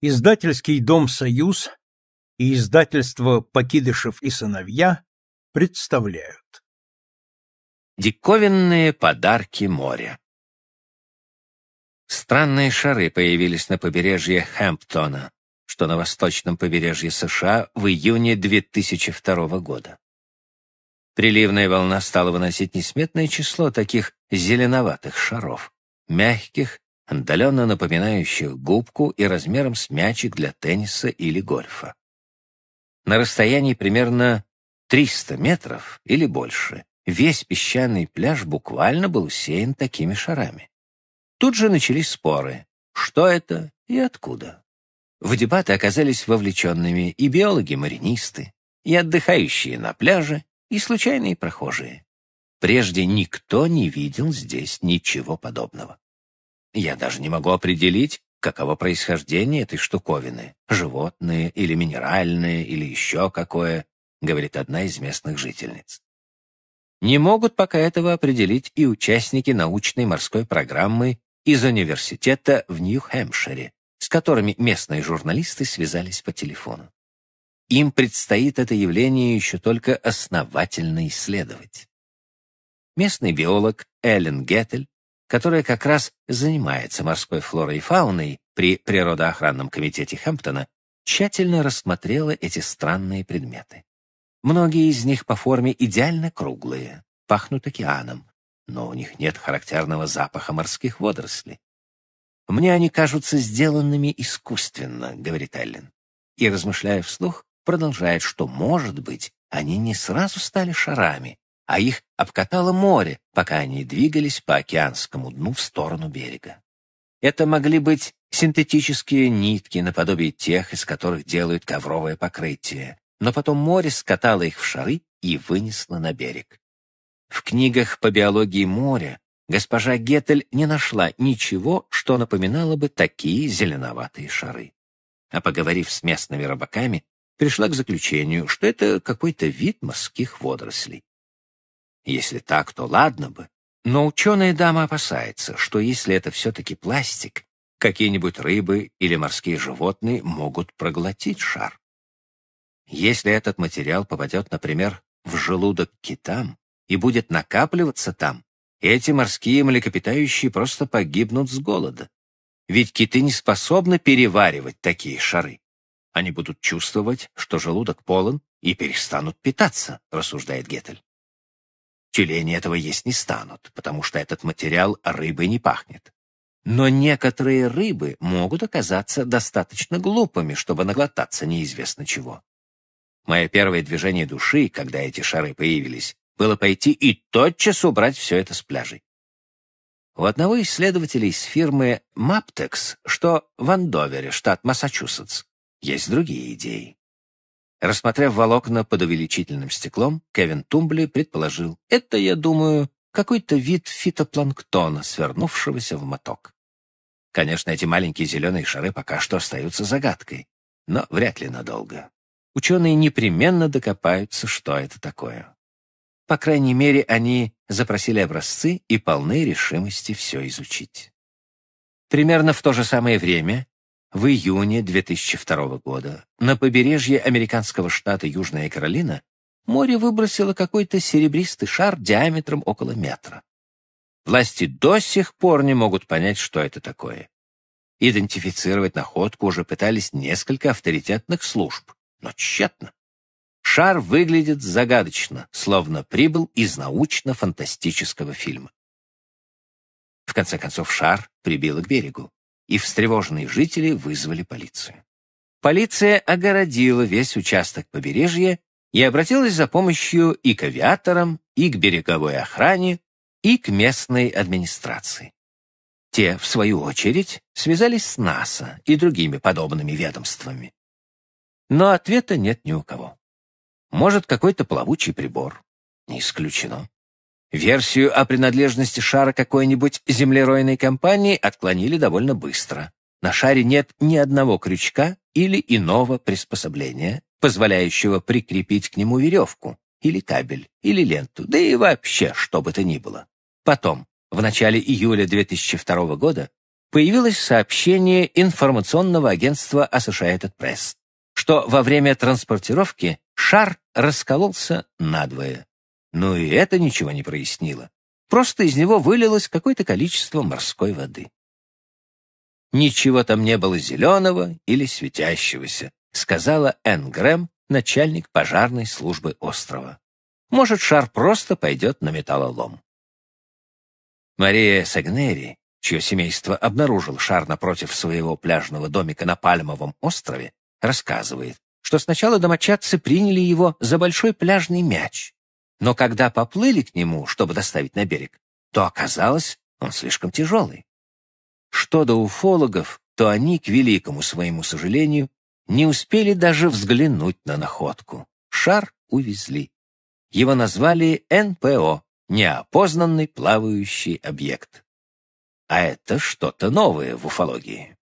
Издательский дом «Союз» и издательство «Покидышев и сыновья» представляют. Диковинные подарки моря Странные шары появились на побережье Хэмптона, что на восточном побережье США в июне 2002 года. Приливная волна стала выносить несметное число таких зеленоватых шаров, мягких отдаленно напоминающих губку и размером с мячик для тенниса или гольфа. На расстоянии примерно 300 метров или больше весь песчаный пляж буквально был усеян такими шарами. Тут же начались споры, что это и откуда. В дебаты оказались вовлеченными и биологи-маринисты, и отдыхающие на пляже, и случайные прохожие. Прежде никто не видел здесь ничего подобного. Я даже не могу определить, каково происхождение этой штуковины, животное или минеральное, или еще какое, говорит одна из местных жительниц. Не могут пока этого определить и участники научной морской программы из университета в Нью-Хэмпшире, с которыми местные журналисты связались по телефону. Им предстоит это явление еще только основательно исследовать. Местный биолог Эллен Геттель которая как раз занимается морской флорой и фауной при природоохранном комитете Хэмптона, тщательно рассмотрела эти странные предметы. Многие из них по форме идеально круглые, пахнут океаном, но у них нет характерного запаха морских водорослей. «Мне они кажутся сделанными искусственно», — говорит Эллен. И, размышляя вслух, продолжает, что, может быть, они не сразу стали шарами, а их обкатало море, пока они двигались по океанскому дну в сторону берега. Это могли быть синтетические нитки, наподобие тех, из которых делают ковровое покрытие, но потом море скатало их в шары и вынесло на берег. В книгах по биологии моря госпожа Геттель не нашла ничего, что напоминало бы такие зеленоватые шары. А поговорив с местными рыбаками, пришла к заключению, что это какой-то вид морских водорослей. Если так, то ладно бы. Но ученая дама опасается, что если это все-таки пластик, какие-нибудь рыбы или морские животные могут проглотить шар. Если этот материал попадет, например, в желудок китам и будет накапливаться там, эти морские млекопитающие просто погибнут с голода. Ведь киты не способны переваривать такие шары. Они будут чувствовать, что желудок полон, и перестанут питаться, рассуждает Гетель. Тюлени этого есть не станут, потому что этот материал рыбой не пахнет. Но некоторые рыбы могут оказаться достаточно глупыми, чтобы наглотаться неизвестно чего. Мое первое движение души, когда эти шары появились, было пойти и тотчас убрать все это с пляжей. У одного исследователя из фирмы Maptex, что в Андовере, штат Массачусетс, есть другие идеи. Рассмотрев волокна под увеличительным стеклом, Кевин Тумбли предположил, это, я думаю, какой-то вид фитопланктона, свернувшегося в моток. Конечно, эти маленькие зеленые шары пока что остаются загадкой, но вряд ли надолго. Ученые непременно докопаются, что это такое. По крайней мере, они запросили образцы и полны решимости все изучить. Примерно в то же самое время в июне 2002 года на побережье американского штата Южная Каролина море выбросило какой-то серебристый шар диаметром около метра. Власти до сих пор не могут понять, что это такое. Идентифицировать находку уже пытались несколько авторитетных служб, но тщетно. Шар выглядит загадочно, словно прибыл из научно-фантастического фильма. В конце концов, шар прибило к берегу и встревоженные жители вызвали полицию. Полиция огородила весь участок побережья и обратилась за помощью и к авиаторам, и к береговой охране, и к местной администрации. Те, в свою очередь, связались с НАСА и другими подобными ведомствами. Но ответа нет ни у кого. Может, какой-то плавучий прибор. Не исключено. Версию о принадлежности шара какой-нибудь землеройной компании отклонили довольно быстро. На шаре нет ни одного крючка или иного приспособления, позволяющего прикрепить к нему веревку, или кабель, или ленту, да и вообще что бы то ни было. Потом, в начале июля 2002 года, появилось сообщение информационного агентства Associated Press, что во время транспортировки шар раскололся надвое. Но и это ничего не прояснило. Просто из него вылилось какое-то количество морской воды. «Ничего там не было зеленого или светящегося», — сказала Энн Грэм, начальник пожарной службы острова. «Может, шар просто пойдет на металлолом». Мария Сагнери, чье семейство обнаружило шар напротив своего пляжного домика на Пальмовом острове, рассказывает, что сначала домочадцы приняли его за большой пляжный мяч, но когда поплыли к нему, чтобы доставить на берег, то оказалось, он слишком тяжелый. Что до уфологов, то они, к великому своему сожалению, не успели даже взглянуть на находку. Шар увезли. Его назвали НПО — неопознанный плавающий объект. А это что-то новое в уфологии.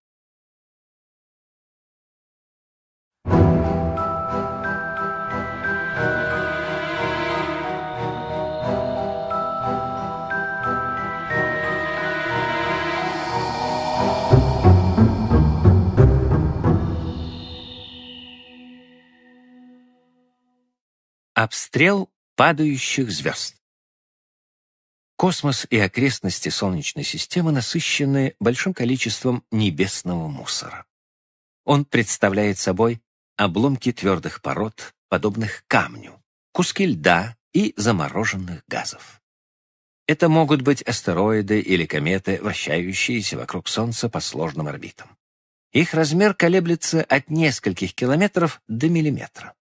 Обстрел падающих звезд. Космос и окрестности Солнечной системы насыщены большим количеством небесного мусора. Он представляет собой обломки твердых пород, подобных камню, куски льда и замороженных газов. Это могут быть астероиды или кометы, вращающиеся вокруг Солнца по сложным орбитам. Их размер колеблется от нескольких километров до миллиметра.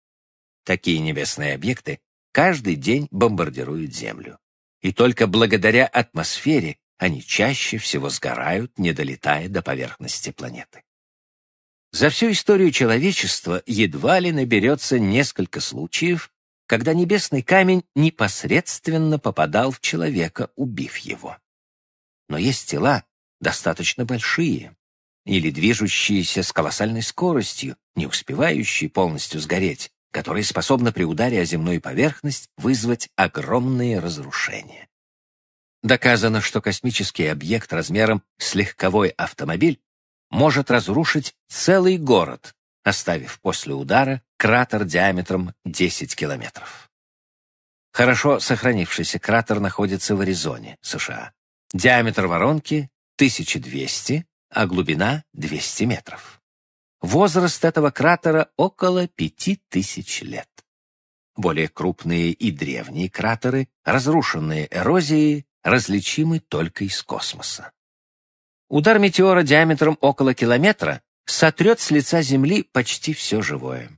Такие небесные объекты каждый день бомбардируют Землю. И только благодаря атмосфере они чаще всего сгорают, не долетая до поверхности планеты. За всю историю человечества едва ли наберется несколько случаев, когда небесный камень непосредственно попадал в человека, убив его. Но есть тела достаточно большие или движущиеся с колоссальной скоростью, не успевающие полностью сгореть, которое способно при ударе о земную поверхность вызвать огромные разрушения. Доказано, что космический объект размером с легковой автомобиль может разрушить целый город, оставив после удара кратер диаметром 10 километров. Хорошо сохранившийся кратер находится в Аризоне, США. Диаметр воронки 1200, а глубина 200 метров. Возраст этого кратера около пяти тысяч лет. Более крупные и древние кратеры, разрушенные эрозией, различимы только из космоса. Удар метеора диаметром около километра сотрет с лица Земли почти все живое.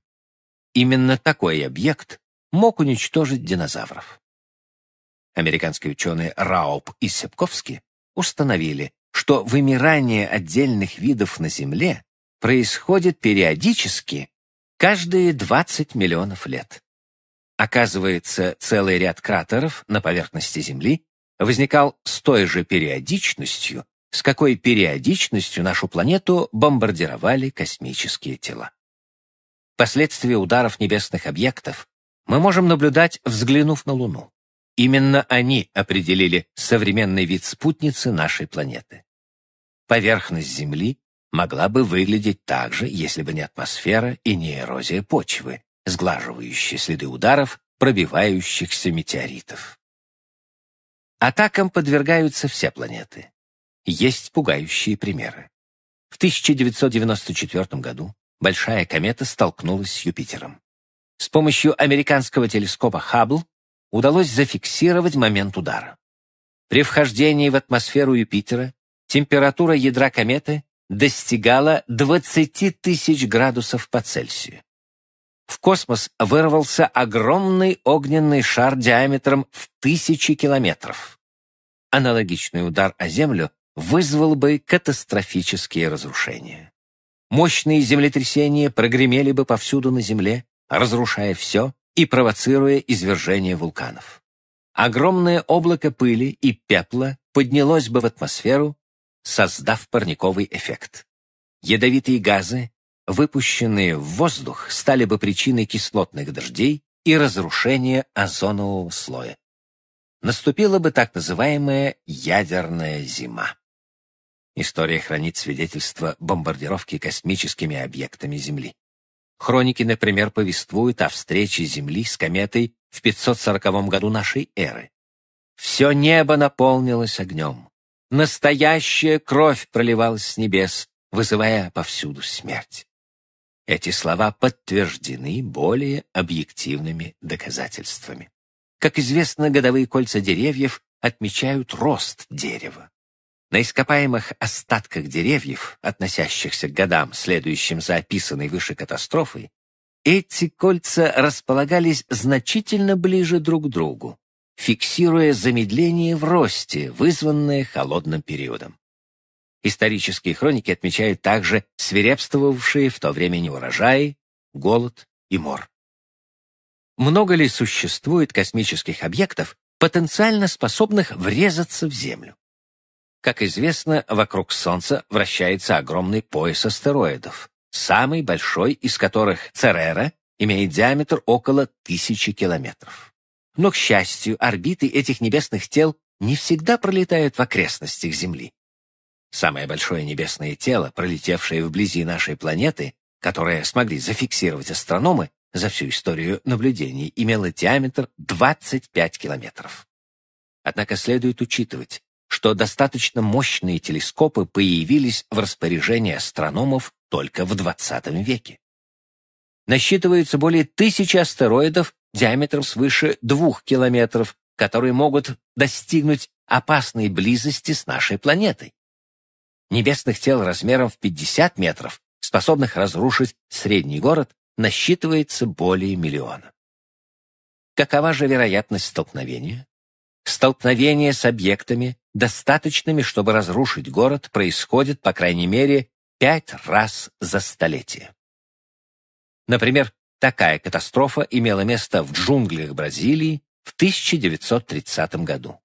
Именно такой объект мог уничтожить динозавров. Американские ученые Рауп и Сепковски установили, что вымирание отдельных видов на Земле происходит периодически каждые 20 миллионов лет. Оказывается, целый ряд кратеров на поверхности Земли возникал с той же периодичностью, с какой периодичностью нашу планету бомбардировали космические тела. Последствия ударов небесных объектов мы можем наблюдать, взглянув на Луну. Именно они определили современный вид спутницы нашей планеты. Поверхность Земли могла бы выглядеть так же, если бы не атмосфера и не эрозия почвы, сглаживающие следы ударов, пробивающихся метеоритов. Атакам подвергаются все планеты. Есть пугающие примеры. В 1994 году большая комета столкнулась с Юпитером. С помощью американского телескопа Хаббл удалось зафиксировать момент удара. При вхождении в атмосферу Юпитера температура ядра кометы достигала 20 тысяч градусов по Цельсию. В космос вырвался огромный огненный шар диаметром в тысячи километров. Аналогичный удар о Землю вызвал бы катастрофические разрушения. Мощные землетрясения прогремели бы повсюду на Земле, разрушая все и провоцируя извержение вулканов. Огромное облако пыли и пепла поднялось бы в атмосферу создав парниковый эффект. Ядовитые газы, выпущенные в воздух, стали бы причиной кислотных дождей и разрушения озонового слоя. Наступила бы так называемая ядерная зима. История хранит свидетельство бомбардировки космическими объектами Земли. Хроники, например, повествуют о встрече Земли с кометой в 540 году нашей эры. Все небо наполнилось огнем. Настоящая кровь проливалась с небес, вызывая повсюду смерть. Эти слова подтверждены более объективными доказательствами. Как известно, годовые кольца деревьев отмечают рост дерева. На ископаемых остатках деревьев, относящихся к годам, следующим за описанной выше катастрофой, эти кольца располагались значительно ближе друг к другу фиксируя замедление в росте, вызванное холодным периодом. Исторические хроники отмечают также свирепствовавшие в то время неурожаи, голод и мор. Много ли существует космических объектов, потенциально способных врезаться в Землю? Как известно, вокруг Солнца вращается огромный пояс астероидов, самый большой из которых Церера имеет диаметр около тысячи километров. Но, к счастью, орбиты этих небесных тел не всегда пролетают в окрестностях Земли. Самое большое небесное тело, пролетевшее вблизи нашей планеты, которое смогли зафиксировать астрономы за всю историю наблюдений, имело диаметр 25 километров. Однако следует учитывать, что достаточно мощные телескопы появились в распоряжении астрономов только в XX веке. Насчитывается более тысячи астероидов диаметром свыше 2 километров, которые могут достигнуть опасной близости с нашей планетой. Небесных тел размером в 50 метров, способных разрушить средний город, насчитывается более миллиона. Какова же вероятность столкновения? Столкновение с объектами, достаточными, чтобы разрушить город, происходит, по крайней мере, пять раз за столетие. Например, Такая катастрофа имела место в джунглях Бразилии в 1930 году.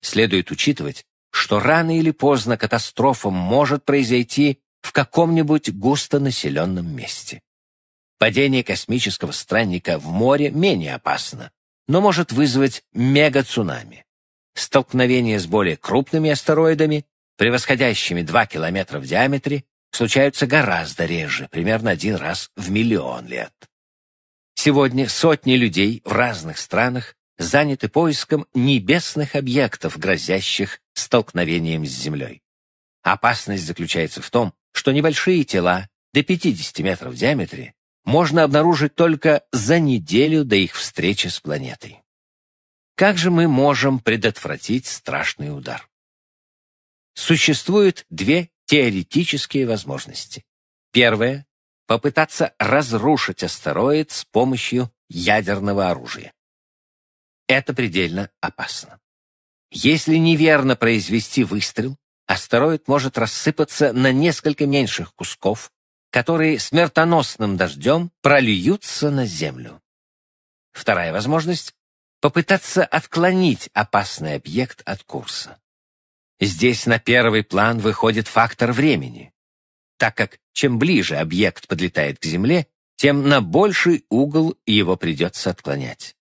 Следует учитывать, что рано или поздно катастрофа может произойти в каком-нибудь густонаселенном месте. Падение космического странника в море менее опасно, но может вызвать мега-цунами. Столкновение с более крупными астероидами, превосходящими 2 километра в диаметре, случаются гораздо реже, примерно один раз в миллион лет. Сегодня сотни людей в разных странах заняты поиском небесных объектов, грозящих столкновением с Землей. Опасность заключается в том, что небольшие тела до 50 метров в диаметре можно обнаружить только за неделю до их встречи с планетой. Как же мы можем предотвратить страшный удар? Существует две теоретические возможности. Первое — попытаться разрушить астероид с помощью ядерного оружия. Это предельно опасно. Если неверно произвести выстрел, астероид может рассыпаться на несколько меньших кусков, которые смертоносным дождем прольются на Землю. Вторая возможность — попытаться отклонить опасный объект от курса. Здесь на первый план выходит фактор времени, так как чем ближе объект подлетает к Земле, тем на больший угол его придется отклонять.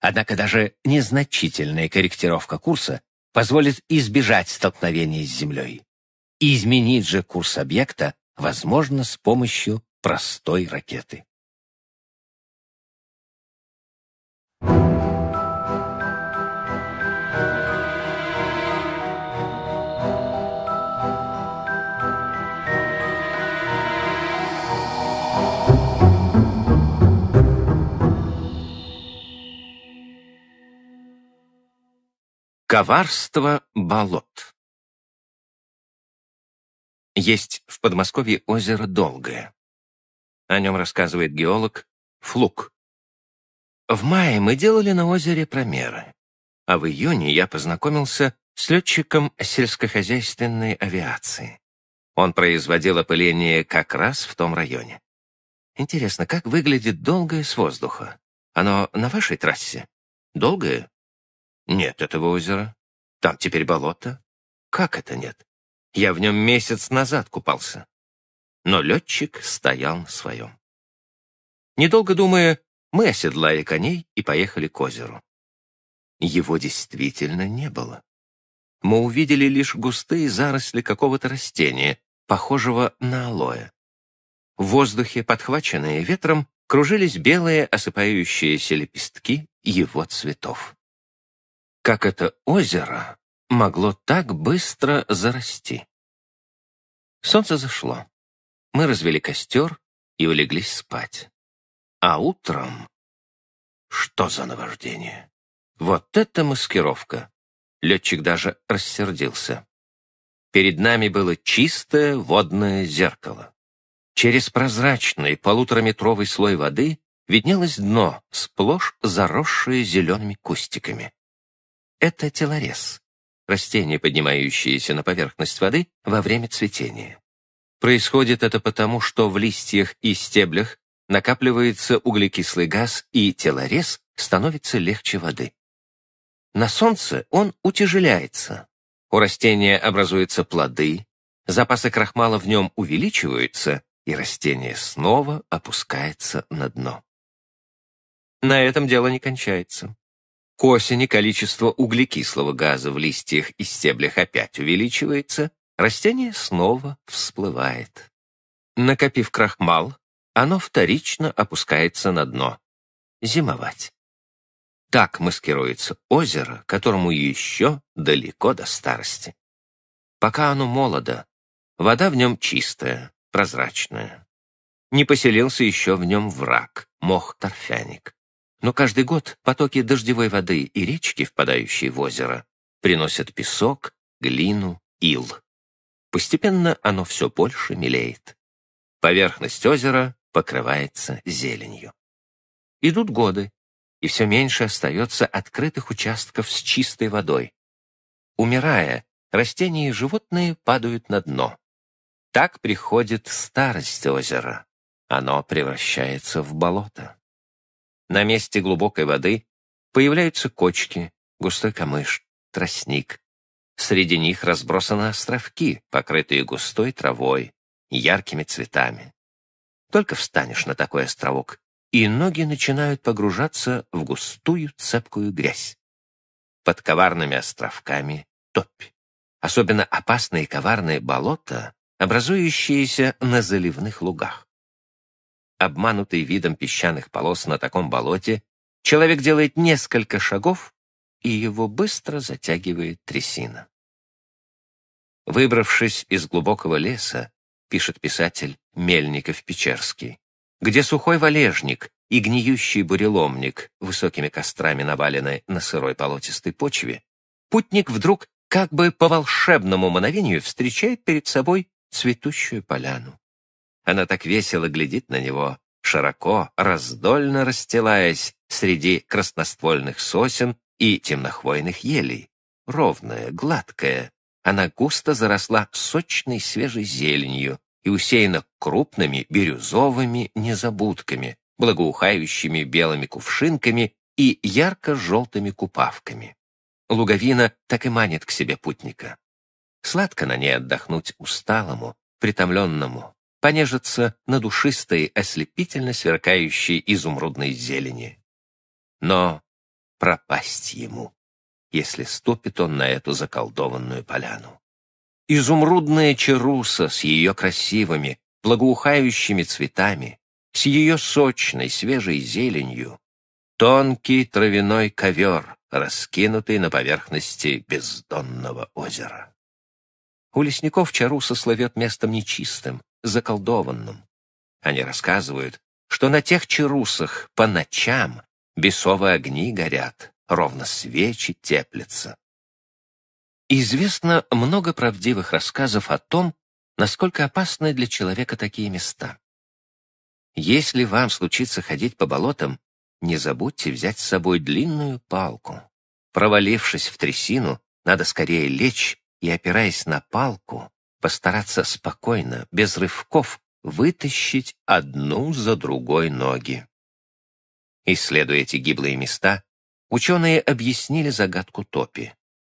Однако даже незначительная корректировка курса позволит избежать столкновений с Землей. изменить же курс объекта возможно с помощью простой ракеты. Коварство болот Есть в Подмосковье озеро Долгое. О нем рассказывает геолог Флук. В мае мы делали на озере промеры, а в июне я познакомился с летчиком сельскохозяйственной авиации. Он производил опыление как раз в том районе. Интересно, как выглядит долгое с воздуха? Оно на вашей трассе? Долгое? Нет этого озера. Там теперь болото. Как это нет? Я в нем месяц назад купался. Но летчик стоял на своем. Недолго думая, мы оседлали коней и поехали к озеру. Его действительно не было. Мы увидели лишь густые заросли какого-то растения, похожего на алоэ. В воздухе, подхваченные ветром, кружились белые осыпающиеся лепестки его цветов как это озеро могло так быстро зарасти. Солнце зашло. Мы развели костер и улеглись спать. А утром... Что за наваждение? Вот это маскировка! Летчик даже рассердился. Перед нами было чистое водное зеркало. Через прозрачный полутораметровый слой воды виднелось дно, сплошь заросшее зелеными кустиками. Это телорез – растение, поднимающееся на поверхность воды во время цветения. Происходит это потому, что в листьях и стеблях накапливается углекислый газ, и телорез становится легче воды. На солнце он утяжеляется. У растения образуются плоды, запасы крахмала в нем увеличиваются, и растение снова опускается на дно. На этом дело не кончается. К осени количество углекислого газа в листьях и стеблях опять увеличивается, растение снова всплывает. Накопив крахмал, оно вторично опускается на дно. Зимовать. Так маскируется озеро, которому еще далеко до старости. Пока оно молодо, вода в нем чистая, прозрачная. Не поселился еще в нем враг, мох-торфяник но каждый год потоки дождевой воды и речки, впадающие в озеро, приносят песок, глину, ил. Постепенно оно все больше мелеет. Поверхность озера покрывается зеленью. Идут годы, и все меньше остается открытых участков с чистой водой. Умирая, растения и животные падают на дно. Так приходит старость озера. Оно превращается в болото. На месте глубокой воды появляются кочки, густой камыш, тростник. Среди них разбросаны островки, покрытые густой травой, яркими цветами. Только встанешь на такой островок, и ноги начинают погружаться в густую цепкую грязь. Под коварными островками топь. Особенно опасные коварные болота, образующиеся на заливных лугах. Обманутый видом песчаных полос на таком болоте, человек делает несколько шагов, и его быстро затягивает трясина. Выбравшись из глубокого леса, пишет писатель Мельников-Печерский, где сухой валежник и гниющий буреломник, высокими кострами навалены на сырой болотистой почве, путник вдруг как бы по волшебному мановению встречает перед собой цветущую поляну. Она так весело глядит на него, широко, раздольно расстилаясь среди красноствольных сосен и темнохвойных елей. Ровная, гладкая, она густо заросла сочной свежей зеленью и усеяна крупными бирюзовыми незабудками, благоухающими белыми кувшинками и ярко-желтыми купавками. Луговина так и манит к себе путника. Сладко на ней отдохнуть усталому, притомленному понежиться на душистой, ослепительно сверкающей изумрудной зелени. Но пропасть ему, если ступит он на эту заколдованную поляну. Изумрудная черуса с ее красивыми, благоухающими цветами, с ее сочной, свежей зеленью, тонкий травяной ковер, раскинутый на поверхности бездонного озера. У лесников Чаруса словет местом нечистым, заколдованным. Они рассказывают, что на тех чарусах по ночам бесовые огни горят, ровно свечи теплятся. Известно много правдивых рассказов о том, насколько опасны для человека такие места. Если вам случится ходить по болотам, не забудьте взять с собой длинную палку. Провалившись в трясину, надо скорее лечь и, опираясь на палку, постараться спокойно, без рывков, вытащить одну за другой ноги. Исследуя эти гиблые места, ученые объяснили загадку топи.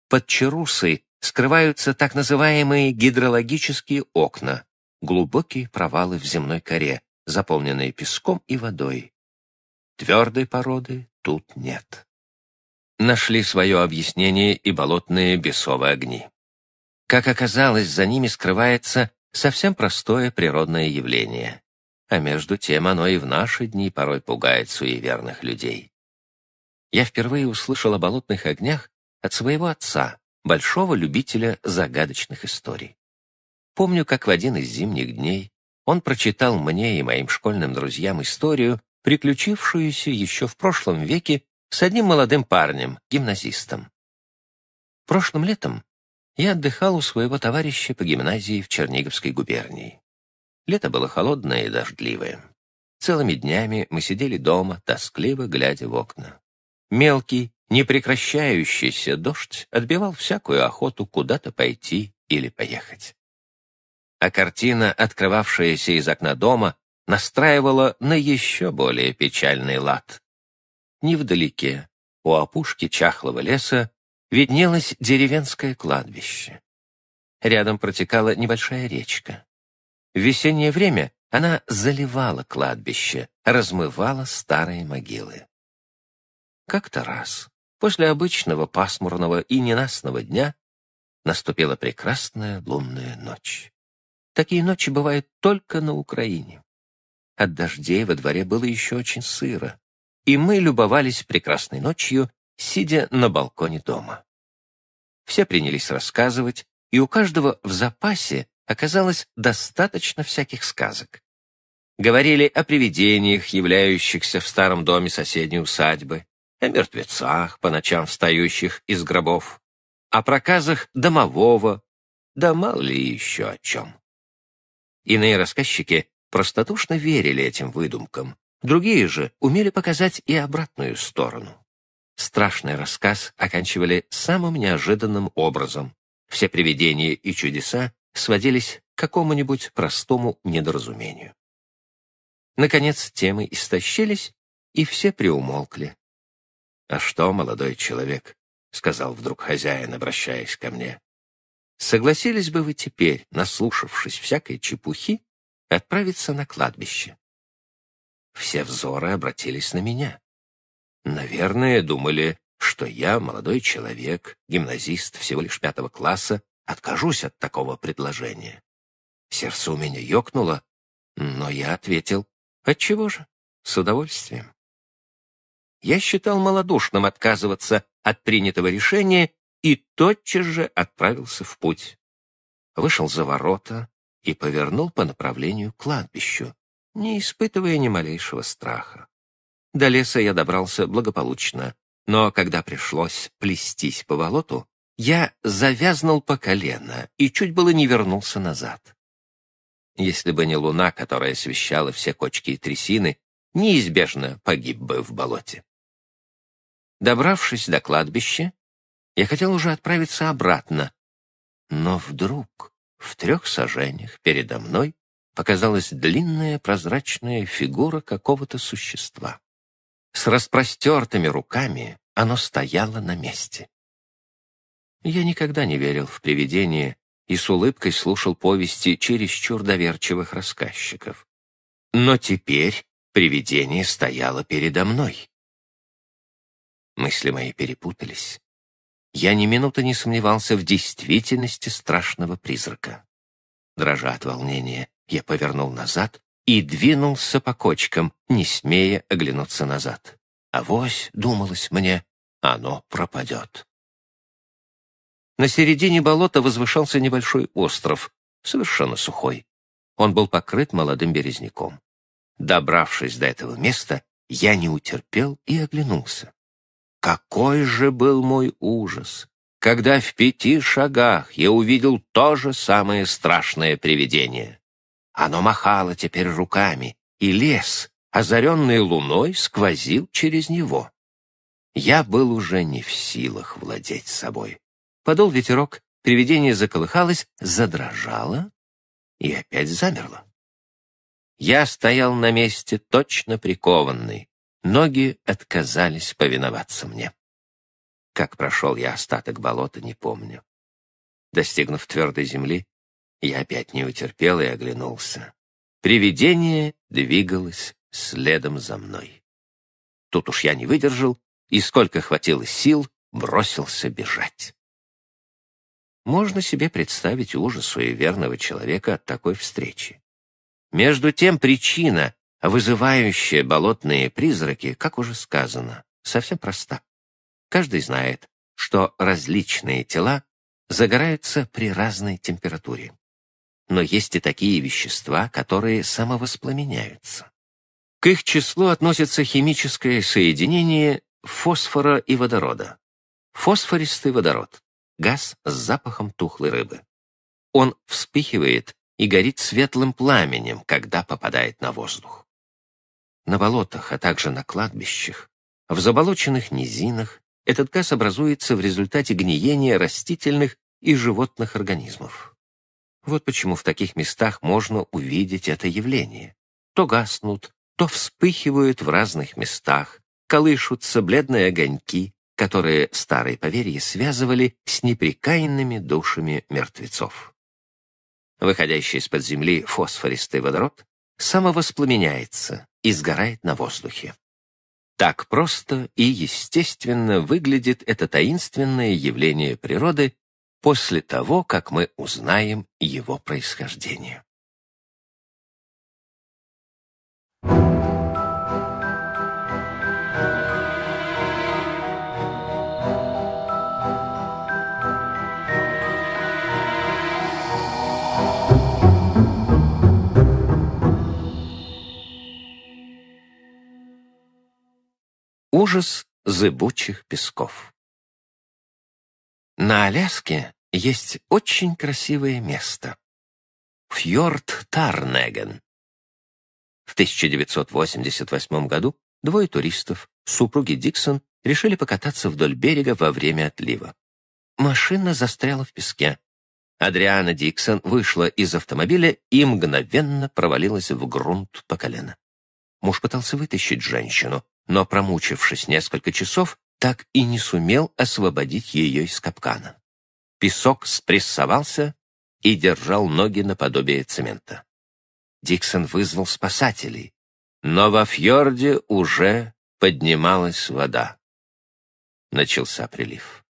Под Чарусой скрываются так называемые гидрологические окна, глубокие провалы в земной коре, заполненные песком и водой. Твердой породы тут нет. Нашли свое объяснение и болотные бесовые огни. Как оказалось, за ними скрывается совсем простое природное явление. А между тем оно и в наши дни порой пугает суеверных людей. Я впервые услышал о болотных огнях от своего отца, большого любителя загадочных историй. Помню, как в один из зимних дней он прочитал мне и моим школьным друзьям историю, приключившуюся еще в прошлом веке с одним молодым парнем, гимназистом. Прошлым летом я отдыхал у своего товарища по гимназии в Черниговской губернии. Лето было холодное и дождливое. Целыми днями мы сидели дома, тоскливо глядя в окна. Мелкий, непрекращающийся дождь отбивал всякую охоту куда-то пойти или поехать. А картина, открывавшаяся из окна дома, настраивала на еще более печальный лад. Невдалеке, у опушки чахлого леса, виднелось деревенское кладбище. Рядом протекала небольшая речка. В весеннее время она заливала кладбище, размывала старые могилы. Как-то раз, после обычного пасмурного и ненастного дня, наступила прекрасная лунная ночь. Такие ночи бывают только на Украине. От дождей во дворе было еще очень сыро, и мы любовались прекрасной ночью сидя на балконе дома. Все принялись рассказывать, и у каждого в запасе оказалось достаточно всяких сказок. Говорили о привидениях, являющихся в старом доме соседней усадьбы, о мертвецах, по ночам встающих из гробов, о проказах домового, да мало ли еще о чем. Иные рассказчики простодушно верили этим выдумкам, другие же умели показать и обратную сторону страшный рассказ оканчивали самым неожиданным образом. Все привидения и чудеса сводились к какому-нибудь простому недоразумению. Наконец темы истощились, и все приумолкли. «А что, молодой человек?» — сказал вдруг хозяин, обращаясь ко мне. «Согласились бы вы теперь, наслушавшись всякой чепухи, отправиться на кладбище?» Все взоры обратились на меня. Наверное, думали, что я, молодой человек, гимназист всего лишь пятого класса, откажусь от такого предложения. Сердце у меня ёкнуло, но я ответил, отчего же, с удовольствием. Я считал малодушным отказываться от принятого решения и тотчас же отправился в путь. Вышел за ворота и повернул по направлению к кладбищу, не испытывая ни малейшего страха. До леса я добрался благополучно, но когда пришлось плестись по болоту, я завязнул по колено и чуть было не вернулся назад. Если бы не луна, которая освещала все кочки и трясины, неизбежно погиб бы в болоте. Добравшись до кладбища, я хотел уже отправиться обратно, но вдруг в трех сажениях передо мной показалась длинная прозрачная фигура какого-то существа. С распростертыми руками оно стояло на месте. Я никогда не верил в привидения и с улыбкой слушал повести чересчур доверчивых рассказчиков. Но теперь привидение стояло передо мной. Мысли мои перепутались. Я ни минуты не сомневался в действительности страшного призрака. Дрожа от волнения, я повернул назад и двинулся по кочкам, не смея оглянуться назад. А вось думалось мне, оно пропадет. На середине болота возвышался небольшой остров, совершенно сухой. Он был покрыт молодым березняком. Добравшись до этого места, я не утерпел и оглянулся. Какой же был мой ужас, когда в пяти шагах я увидел то же самое страшное привидение. Оно махало теперь руками, и лес, озаренный луной, сквозил через него. Я был уже не в силах владеть собой. Подул ветерок, привидение заколыхалось, задрожало и опять замерло. Я стоял на месте, точно прикованный. Ноги отказались повиноваться мне. Как прошел я остаток болота, не помню. Достигнув твердой земли, я опять не утерпел и оглянулся. Привидение двигалось следом за мной. Тут уж я не выдержал, и сколько хватило сил, бросился бежать. Можно себе представить ужас суеверного человека от такой встречи. Между тем причина, вызывающая болотные призраки, как уже сказано, совсем проста. Каждый знает, что различные тела загораются при разной температуре но есть и такие вещества, которые самовоспламеняются. К их числу относятся химическое соединение фосфора и водорода. Фосфористый водород – газ с запахом тухлой рыбы. Он вспыхивает и горит светлым пламенем, когда попадает на воздух. На болотах, а также на кладбищах, в заболоченных низинах этот газ образуется в результате гниения растительных и животных организмов. Вот почему в таких местах можно увидеть это явление. То гаснут, то вспыхивают в разных местах, колышутся бледные огоньки, которые старые поверья связывали с неприкаянными душами мертвецов. Выходящий из-под земли фосфористый водород самовоспламеняется и сгорает на воздухе. Так просто и естественно выглядит это таинственное явление природы после того, как мы узнаем его происхождение. Ужас зыбучих песков на Аляске есть очень красивое место. Фьорд Тарнеген. В 1988 году двое туристов, супруги Диксон, решили покататься вдоль берега во время отлива. Машина застряла в песке. Адриана Диксон вышла из автомобиля и мгновенно провалилась в грунт по колено. Муж пытался вытащить женщину, но, промучившись несколько часов, так и не сумел освободить ее из капкана. Песок спрессовался и держал ноги наподобие цемента. Диксон вызвал спасателей, но во фьорде уже поднималась вода. Начался прилив.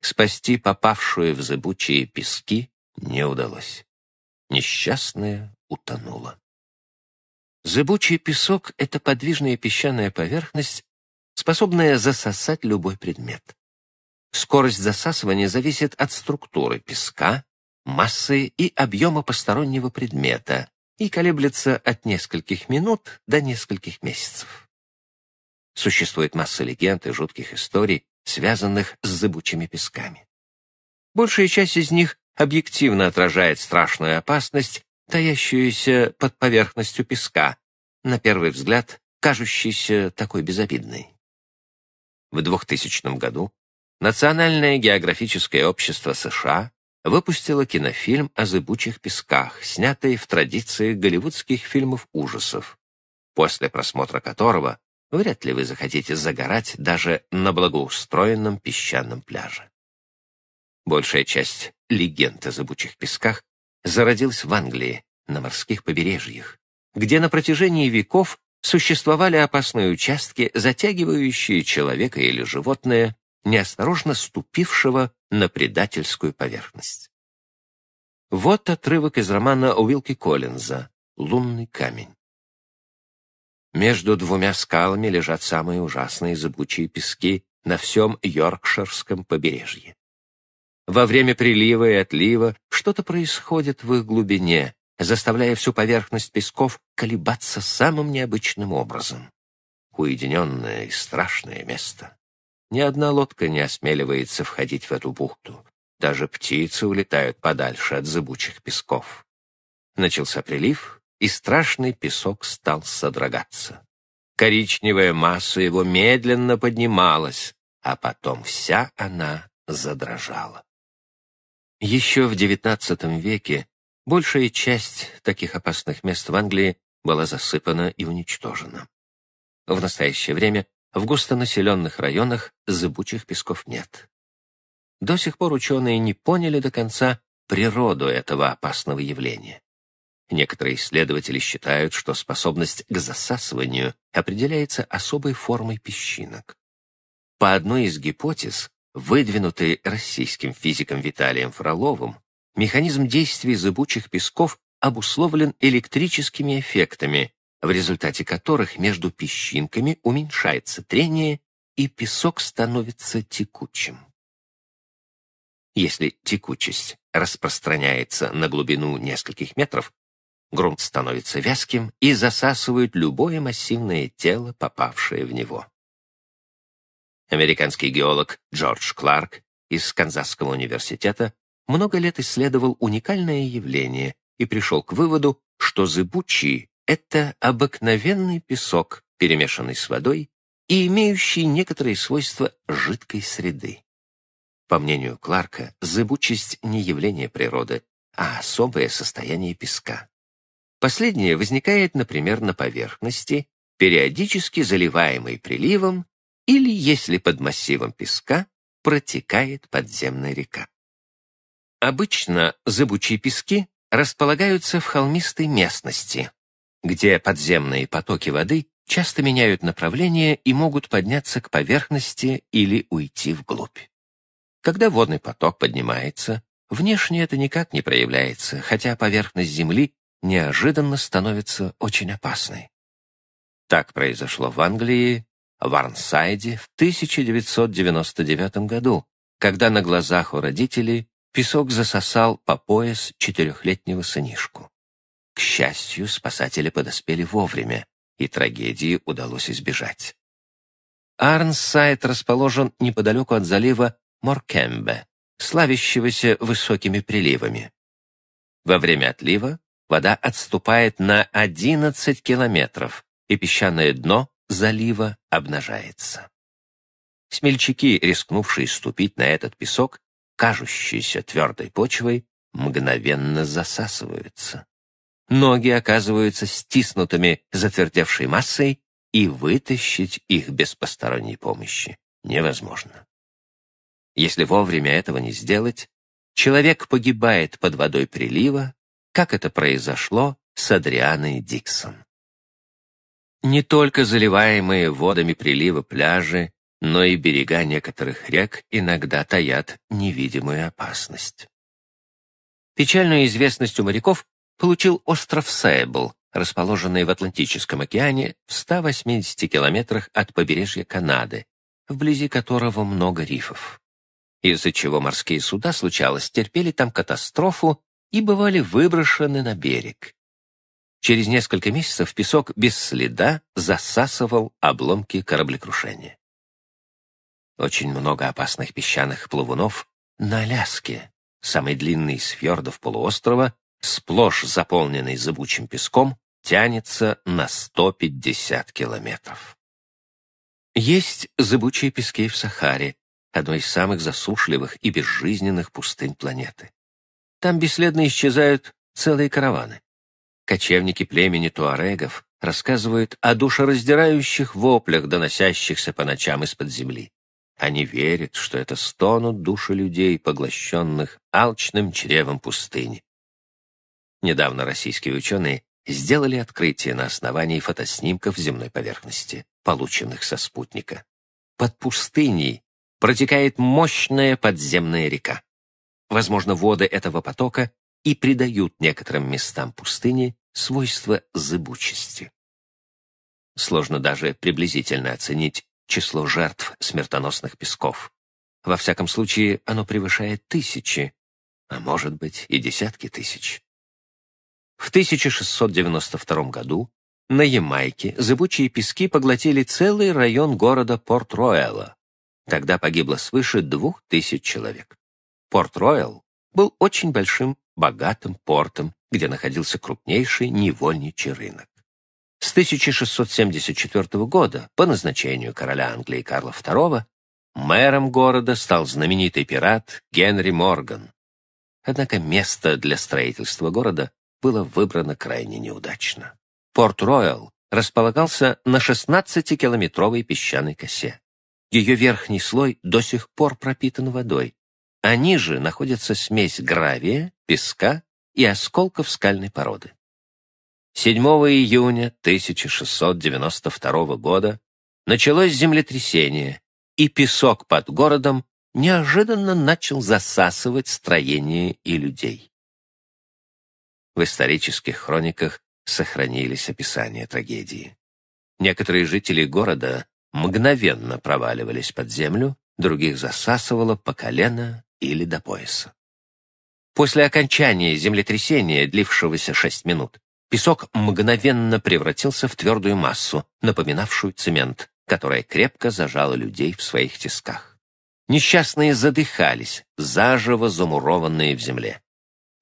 Спасти попавшую в зыбучие пески не удалось. Несчастная утонула. Зыбучий песок — это подвижная песчаная поверхность, способная засосать любой предмет. Скорость засасывания зависит от структуры песка, массы и объема постороннего предмета и колеблется от нескольких минут до нескольких месяцев. Существует масса легенд и жутких историй, связанных с зыбучими песками. Большая часть из них объективно отражает страшную опасность, таящуюся под поверхностью песка, на первый взгляд кажущейся такой безобидной. В 2000 году Национальное географическое общество США выпустило кинофильм о зыбучих песках, снятый в традиции голливудских фильмов ужасов, после просмотра которого вряд ли вы захотите загорать даже на благоустроенном песчаном пляже. Большая часть легенд о зыбучих песках зародилась в Англии, на морских побережьях, где на протяжении веков существовали опасные участки, затягивающие человека или животное, неосторожно ступившего на предательскую поверхность. Вот отрывок из романа Уилки Коллинза «Лунный камень». Между двумя скалами лежат самые ужасные зыбучие пески на всем Йоркширском побережье. Во время прилива и отлива что-то происходит в их глубине, заставляя всю поверхность песков колебаться самым необычным образом. Уединенное и страшное место. Ни одна лодка не осмеливается входить в эту бухту. Даже птицы улетают подальше от зыбучих песков. Начался прилив, и страшный песок стал содрогаться. Коричневая масса его медленно поднималась, а потом вся она задрожала. Еще в XIX веке Большая часть таких опасных мест в Англии была засыпана и уничтожена. В настоящее время в густонаселенных районах зыбучих песков нет. До сих пор ученые не поняли до конца природу этого опасного явления. Некоторые исследователи считают, что способность к засасыванию определяется особой формой песчинок. По одной из гипотез, выдвинутой российским физиком Виталием Фроловым, механизм действий зыбучих песков обусловлен электрическими эффектами, в результате которых между песчинками уменьшается трение и песок становится текучим. Если текучесть распространяется на глубину нескольких метров, грунт становится вязким и засасывает любое массивное тело, попавшее в него. Американский геолог Джордж Кларк из Канзасского университета много лет исследовал уникальное явление и пришел к выводу, что зыбучий — это обыкновенный песок, перемешанный с водой и имеющий некоторые свойства жидкой среды. По мнению Кларка, зыбучесть не явление природы, а особое состояние песка. Последнее возникает, например, на поверхности, периодически заливаемой приливом, или если под массивом песка протекает подземная река. Обычно зыбучие пески располагаются в холмистой местности, где подземные потоки воды часто меняют направление и могут подняться к поверхности или уйти вглубь. Когда водный поток поднимается, внешне это никак не проявляется, хотя поверхность Земли неожиданно становится очень опасной. Так произошло в Англии, в Арнсайде в 1999 году, когда на глазах у родителей Песок засосал по пояс четырехлетнего сынишку. К счастью, спасатели подоспели вовремя, и трагедии удалось избежать. Арнсайт расположен неподалеку от залива Моркембе, славящегося высокими приливами. Во время отлива вода отступает на 11 километров, и песчаное дно залива обнажается. Смельчаки, рискнувшие ступить на этот песок, кажущейся твердой почвой, мгновенно засасываются. Ноги оказываются стиснутыми затвердевшей массой, и вытащить их без посторонней помощи невозможно. Если вовремя этого не сделать, человек погибает под водой прилива, как это произошло с Адрианой Диксон. Не только заливаемые водами прилива пляжи но и берега некоторых рек иногда таят невидимую опасность. Печальную известность у моряков получил остров Сейбл, расположенный в Атлантическом океане в 180 километрах от побережья Канады, вблизи которого много рифов. Из-за чего морские суда, случалось, терпели там катастрофу и бывали выброшены на берег. Через несколько месяцев песок без следа засасывал обломки кораблекрушения. Очень много опасных песчаных плавунов на Аляске, самый длинный из фьордов полуострова, сплошь заполненный зыбучим песком, тянется на 150 километров. Есть зыбучие пески в Сахаре, одной из самых засушливых и безжизненных пустынь планеты. Там бесследно исчезают целые караваны. Кочевники племени туарегов рассказывают о душераздирающих воплях, доносящихся по ночам из-под земли. Они верят, что это стонут души людей, поглощенных алчным чревом пустыни. Недавно российские ученые сделали открытие на основании фотоснимков земной поверхности, полученных со спутника. Под пустыней протекает мощная подземная река. Возможно, воды этого потока и придают некоторым местам пустыни свойство зыбучести. Сложно даже приблизительно оценить число жертв смертоносных песков. Во всяком случае, оно превышает тысячи, а может быть и десятки тысяч. В 1692 году на Ямайке зыбучие пески поглотили целый район города Порт-Роэла. Тогда погибло свыше двух тысяч человек. Порт-Роэл был очень большим, богатым портом, где находился крупнейший невольничий рынок. С 1674 года, по назначению короля Англии Карла II, мэром города стал знаменитый пират Генри Морган. Однако место для строительства города было выбрано крайне неудачно. Порт-Роял располагался на 16-километровой песчаной косе. Ее верхний слой до сих пор пропитан водой, а ниже находится смесь гравия, песка и осколков скальной породы. 7 июня 1692 года началось землетрясение, и песок под городом неожиданно начал засасывать строение и людей. В исторических хрониках сохранились описания трагедии. Некоторые жители города мгновенно проваливались под землю, других засасывало по колено или до пояса. После окончания землетрясения, длившегося шесть минут, Песок мгновенно превратился в твердую массу, напоминавшую цемент, которая крепко зажала людей в своих тисках. Несчастные задыхались, заживо замурованные в земле.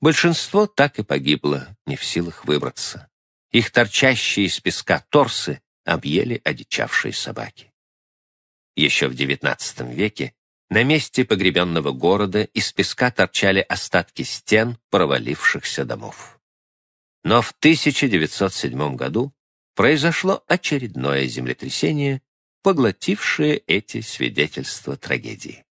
Большинство так и погибло, не в силах выбраться. Их торчащие из песка торсы объели одичавшие собаки. Еще в XIX веке на месте погребенного города из песка торчали остатки стен провалившихся домов. Но в 1907 году произошло очередное землетрясение, поглотившее эти свидетельства трагедии.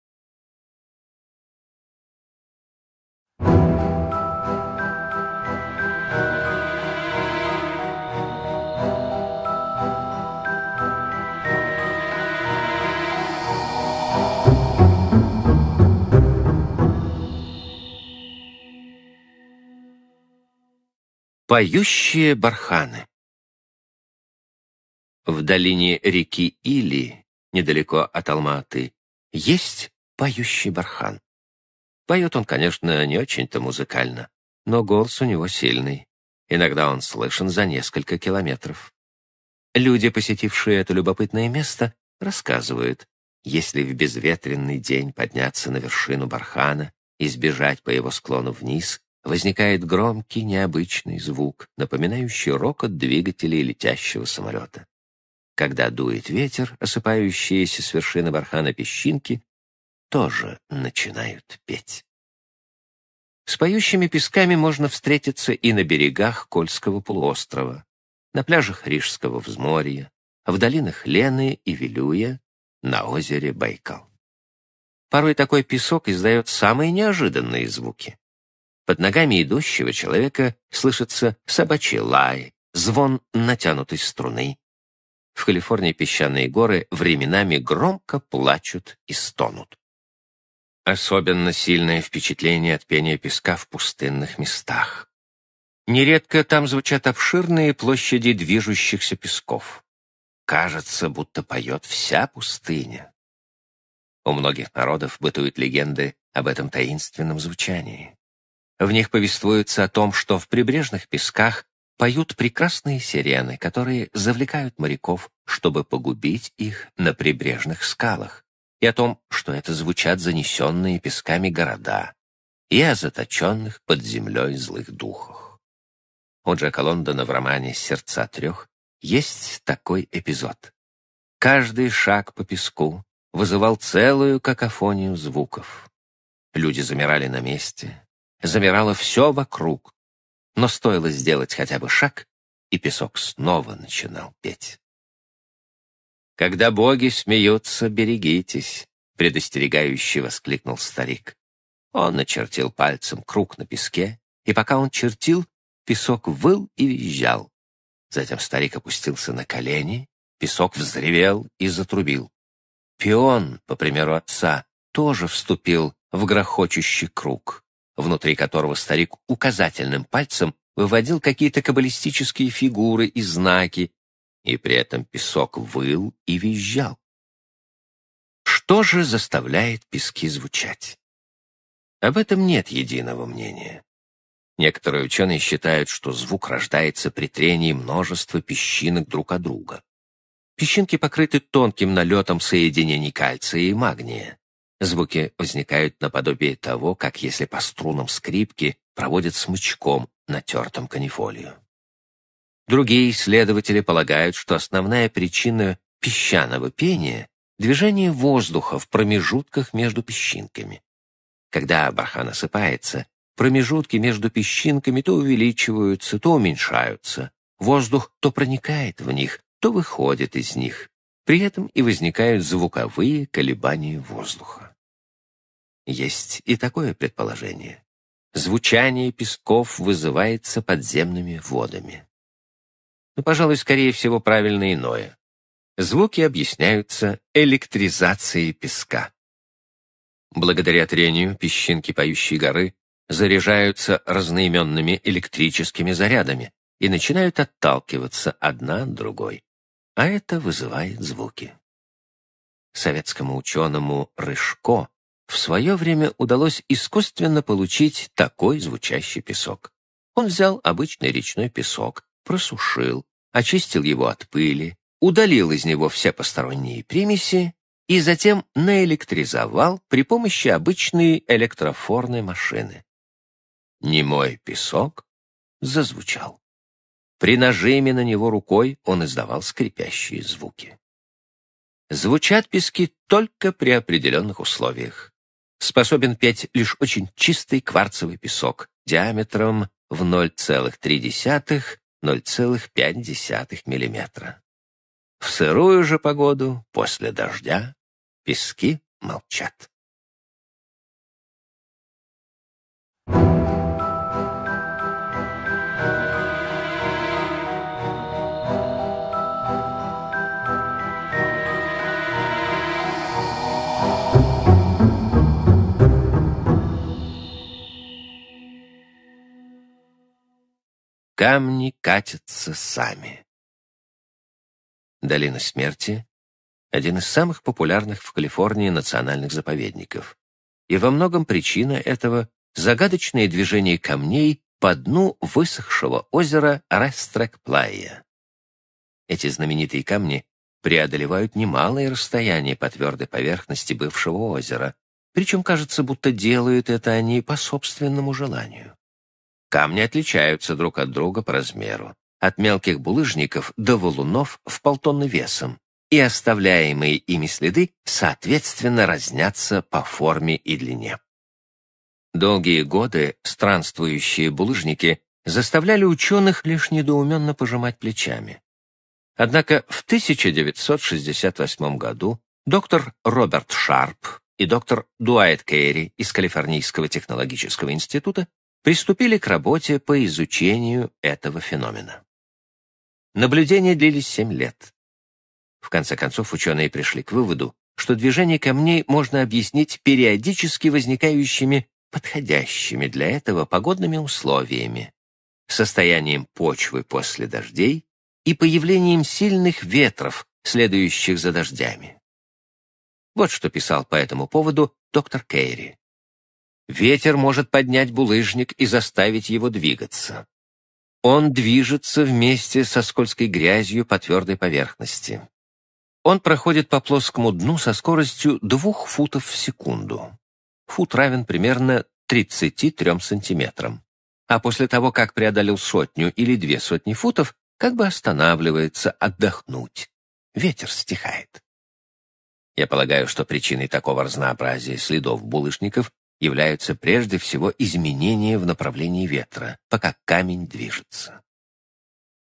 Поющие барханы В долине реки Или, недалеко от Алматы, есть поющий бархан. Поет он, конечно, не очень-то музыкально, но голос у него сильный. Иногда он слышен за несколько километров. Люди, посетившие это любопытное место, рассказывают, если в безветренный день подняться на вершину бархана и сбежать по его склону вниз, возникает громкий необычный звук, напоминающий рокот двигателей летящего самолета. Когда дует ветер, осыпающиеся с вершины бархана песчинки тоже начинают петь. С поющими песками можно встретиться и на берегах Кольского полуострова, на пляжах Рижского взморья, в долинах Лены и Вилюя, на озере Байкал. Порой такой песок издает самые неожиданные звуки. Под ногами идущего человека слышится собачий лай, звон натянутой струны. В Калифорнии песчаные горы временами громко плачут и стонут. Особенно сильное впечатление от пения песка в пустынных местах. Нередко там звучат обширные площади движущихся песков. Кажется, будто поет вся пустыня. У многих народов бытуют легенды об этом таинственном звучании. В них повествуется о том, что в прибрежных песках поют прекрасные сирены, которые завлекают моряков, чтобы погубить их на прибрежных скалах, и о том, что это звучат занесенные песками города, и о заточенных под землей злых духах. У Джека Лондона в романе «Сердца трех» есть такой эпизод. Каждый шаг по песку вызывал целую какофонию звуков. Люди замирали на месте, замирало все вокруг. Но стоило сделать хотя бы шаг, и песок снова начинал петь. «Когда боги смеются, берегитесь», — предостерегающе воскликнул старик. Он начертил пальцем круг на песке, и пока он чертил, песок выл и визжал. Затем старик опустился на колени, песок взревел и затрубил. Пион, по примеру отца, тоже вступил в грохочущий круг внутри которого старик указательным пальцем выводил какие-то каббалистические фигуры и знаки, и при этом песок выл и визжал. Что же заставляет пески звучать? Об этом нет единого мнения. Некоторые ученые считают, что звук рождается при трении множества песчинок друг от друга. Песчинки покрыты тонким налетом соединений кальция и магния. Звуки возникают наподобие того, как если по струнам скрипки проводят смычком, натертым канифолью. Другие исследователи полагают, что основная причина песчаного пения — движение воздуха в промежутках между песчинками. Когда бархан осыпается, промежутки между песчинками то увеличиваются, то уменьшаются. Воздух то проникает в них, то выходит из них. При этом и возникают звуковые колебания воздуха. Есть и такое предположение. Звучание песков вызывается подземными водами. Но, ну, пожалуй, скорее всего, правильно иное. Звуки объясняются электризацией песка. Благодаря трению песчинки поющей горы заряжаются разноименными электрическими зарядами и начинают отталкиваться одна от другой. А это вызывает звуки. Советскому ученому Рыжко в свое время удалось искусственно получить такой звучащий песок. Он взял обычный речной песок, просушил, очистил его от пыли, удалил из него все посторонние примеси и затем наэлектризовал при помощи обычной электрофорной машины. Немой песок зазвучал. При нажиме на него рукой он издавал скрипящие звуки. Звучат пески только при определенных условиях способен петь лишь очень чистый кварцевый песок диаметром в 0,3-0,5 мм. В сырую же погоду, после дождя, пески молчат. камни катятся сами. Долина смерти — один из самых популярных в Калифорнии национальных заповедников. И во многом причина этого — загадочное движение камней по дну высохшего озера Рестрек-Плайя. Эти знаменитые камни преодолевают немалые расстояния по твердой поверхности бывшего озера, причем кажется, будто делают это они по собственному желанию. Камни отличаются друг от друга по размеру. От мелких булыжников до валунов в полтонны весом. И оставляемые ими следы, соответственно, разнятся по форме и длине. Долгие годы странствующие булыжники заставляли ученых лишь недоуменно пожимать плечами. Однако в 1968 году доктор Роберт Шарп и доктор Дуайт Кейри из Калифорнийского технологического института приступили к работе по изучению этого феномена. Наблюдения длились 7 лет. В конце концов, ученые пришли к выводу, что движение камней можно объяснить периодически возникающими подходящими для этого погодными условиями, состоянием почвы после дождей и появлением сильных ветров, следующих за дождями. Вот что писал по этому поводу доктор Кейри. Ветер может поднять булыжник и заставить его двигаться. Он движется вместе со скользкой грязью по твердой поверхности. Он проходит по плоскому дну со скоростью двух футов в секунду. Фут равен примерно 33 сантиметрам. А после того, как преодолел сотню или две сотни футов, как бы останавливается отдохнуть. Ветер стихает. Я полагаю, что причиной такого разнообразия следов булыжников являются прежде всего изменения в направлении ветра, пока камень движется.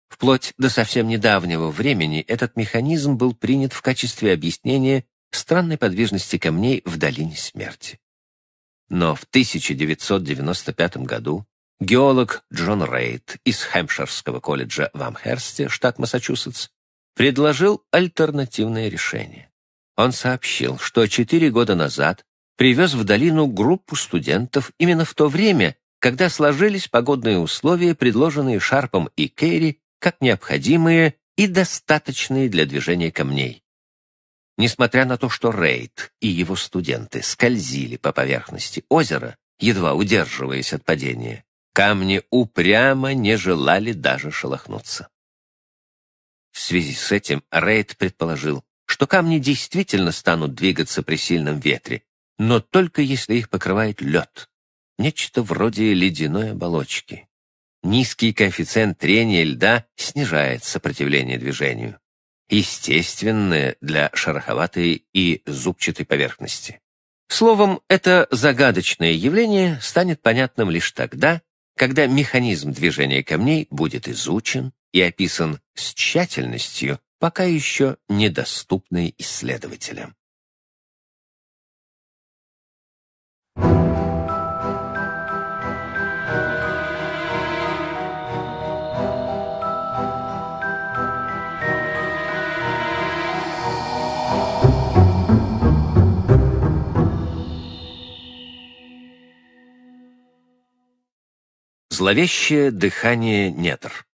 Вплоть до совсем недавнего времени этот механизм был принят в качестве объяснения странной подвижности камней в долине смерти. Но в 1995 году геолог Джон Рейд из Хэмпширского колледжа в Амхерсте, штат Массачусетс, предложил альтернативное решение. Он сообщил, что четыре года назад привез в долину группу студентов именно в то время, когда сложились погодные условия, предложенные Шарпом и Керри как необходимые и достаточные для движения камней. Несмотря на то, что Рейд и его студенты скользили по поверхности озера, едва удерживаясь от падения, камни упрямо не желали даже шелохнуться. В связи с этим Рейд предположил, что камни действительно станут двигаться при сильном ветре, но только если их покрывает лед, нечто вроде ледяной оболочки. Низкий коэффициент трения льда снижает сопротивление движению, естественное для шероховатой и зубчатой поверхности. Словом, это загадочное явление станет понятным лишь тогда, когда механизм движения камней будет изучен и описан с тщательностью, пока еще недоступной исследователям. Зловещее дыхание нетр.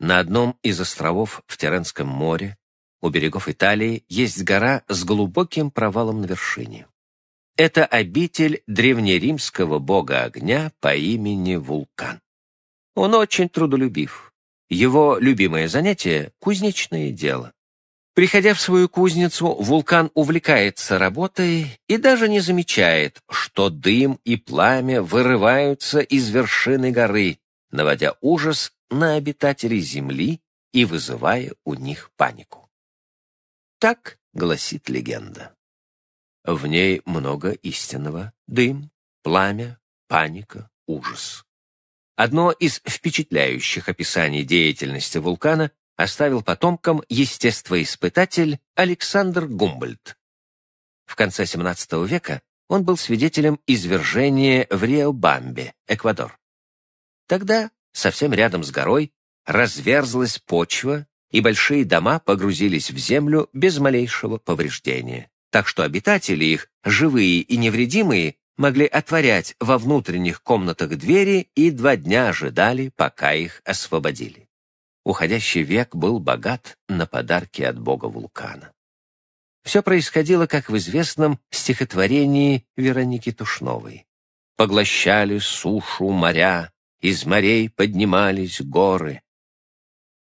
На одном из островов в Теренском море, у берегов Италии, есть гора с глубоким провалом на вершине. Это обитель древнеримского бога огня по имени Вулкан. Он очень трудолюбив. Его любимое занятие — кузнечное дело. Приходя в свою кузницу, вулкан увлекается работой и даже не замечает, что дым и пламя вырываются из вершины горы, наводя ужас на обитателей Земли и вызывая у них панику. Так гласит легенда. В ней много истинного. Дым, пламя, паника, ужас. Одно из впечатляющих описаний деятельности вулкана оставил потомкам естествоиспытатель Александр Гумбольд. В конце XVII века он был свидетелем извержения в Риобамбе, Эквадор. Тогда, совсем рядом с горой, разверзлась почва, и большие дома погрузились в землю без малейшего повреждения. Так что обитатели их, живые и невредимые, могли отворять во внутренних комнатах двери и два дня ожидали, пока их освободили. Уходящий век был богат на подарки от бога вулкана. Все происходило, как в известном стихотворении Вероники Тушновой. «Поглощали сушу моря, из морей поднимались горы».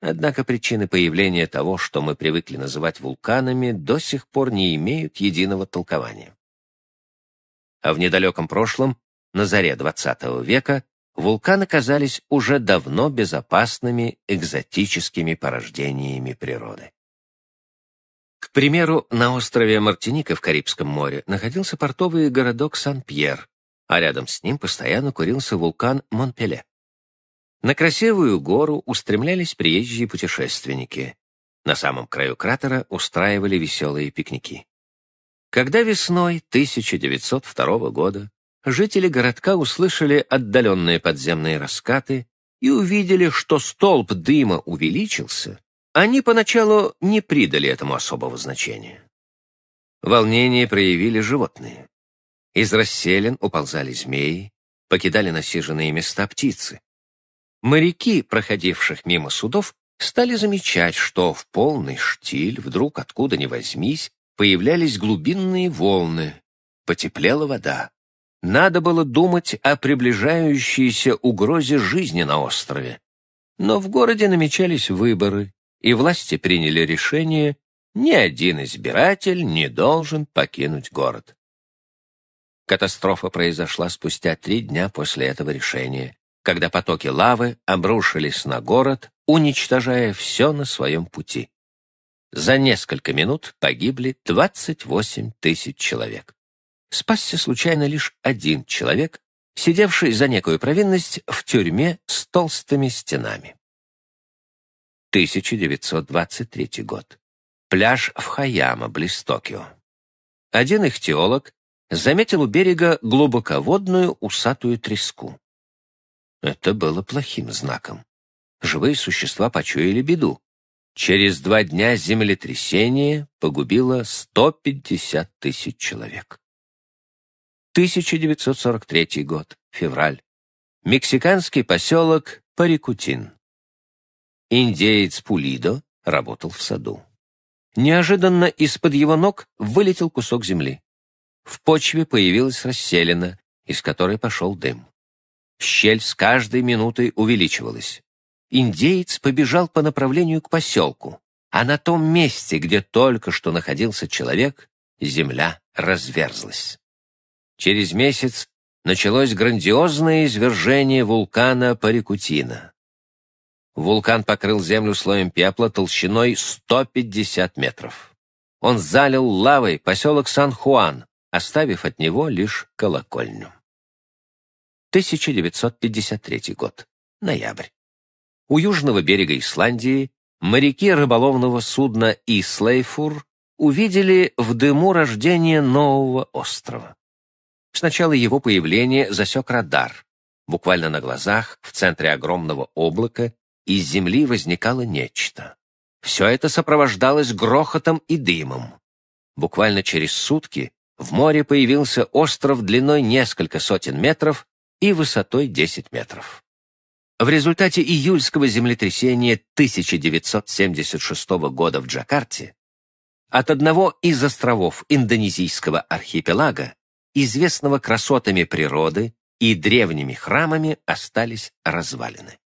Однако причины появления того, что мы привыкли называть вулканами, до сих пор не имеют единого толкования. А в недалеком прошлом, на заре XX века, вулканы казались уже давно безопасными экзотическими порождениями природы. К примеру, на острове Мартиника в Карибском море находился портовый городок Сан-Пьер, а рядом с ним постоянно курился вулкан Монпеле. На красивую гору устремлялись приезжие путешественники. На самом краю кратера устраивали веселые пикники. Когда весной 1902 года жители городка услышали отдаленные подземные раскаты и увидели, что столб дыма увеличился, они поначалу не придали этому особого значения. Волнение проявили животные. Из расселен уползали змеи, покидали насиженные места птицы. Моряки, проходивших мимо судов, стали замечать, что в полный штиль вдруг откуда ни возьмись появлялись глубинные волны, потеплела вода. Надо было думать о приближающейся угрозе жизни на острове. Но в городе намечались выборы, и власти приняли решение, ни один избиратель не должен покинуть город. Катастрофа произошла спустя три дня после этого решения, когда потоки лавы обрушились на город, уничтожая все на своем пути. За несколько минут погибли 28 тысяч человек спасся случайно лишь один человек, сидевший за некую провинность в тюрьме с толстыми стенами. 1923 год. Пляж в Хаяма, близ Токио. Один ихтиолог заметил у берега глубоководную усатую треску. Это было плохим знаком. Живые существа почуяли беду. Через два дня землетрясение погубило 150 тысяч человек. 1943 год, февраль. Мексиканский поселок Парикутин. Индеец Пулидо работал в саду. Неожиданно из-под его ног вылетел кусок земли. В почве появилась расселена, из которой пошел дым. Щель с каждой минутой увеличивалась. Индеец побежал по направлению к поселку, а на том месте, где только что находился человек, земля разверзлась. Через месяц началось грандиозное извержение вулкана Парикутина. Вулкан покрыл землю слоем пепла толщиной 150 метров. Он залил лавой поселок Сан-Хуан, оставив от него лишь колокольню. 1953 год. Ноябрь. У южного берега Исландии моряки рыболовного судна Ислейфур увидели в дыму рождение нового острова. Сначала его появление засек радар. Буквально на глазах, в центре огромного облака, из земли возникало нечто. Все это сопровождалось грохотом и дымом. Буквально через сутки в море появился остров длиной несколько сотен метров и высотой 10 метров. В результате июльского землетрясения 1976 года в Джакарте от одного из островов индонезийского архипелага известного красотами природы, и древними храмами остались развалины.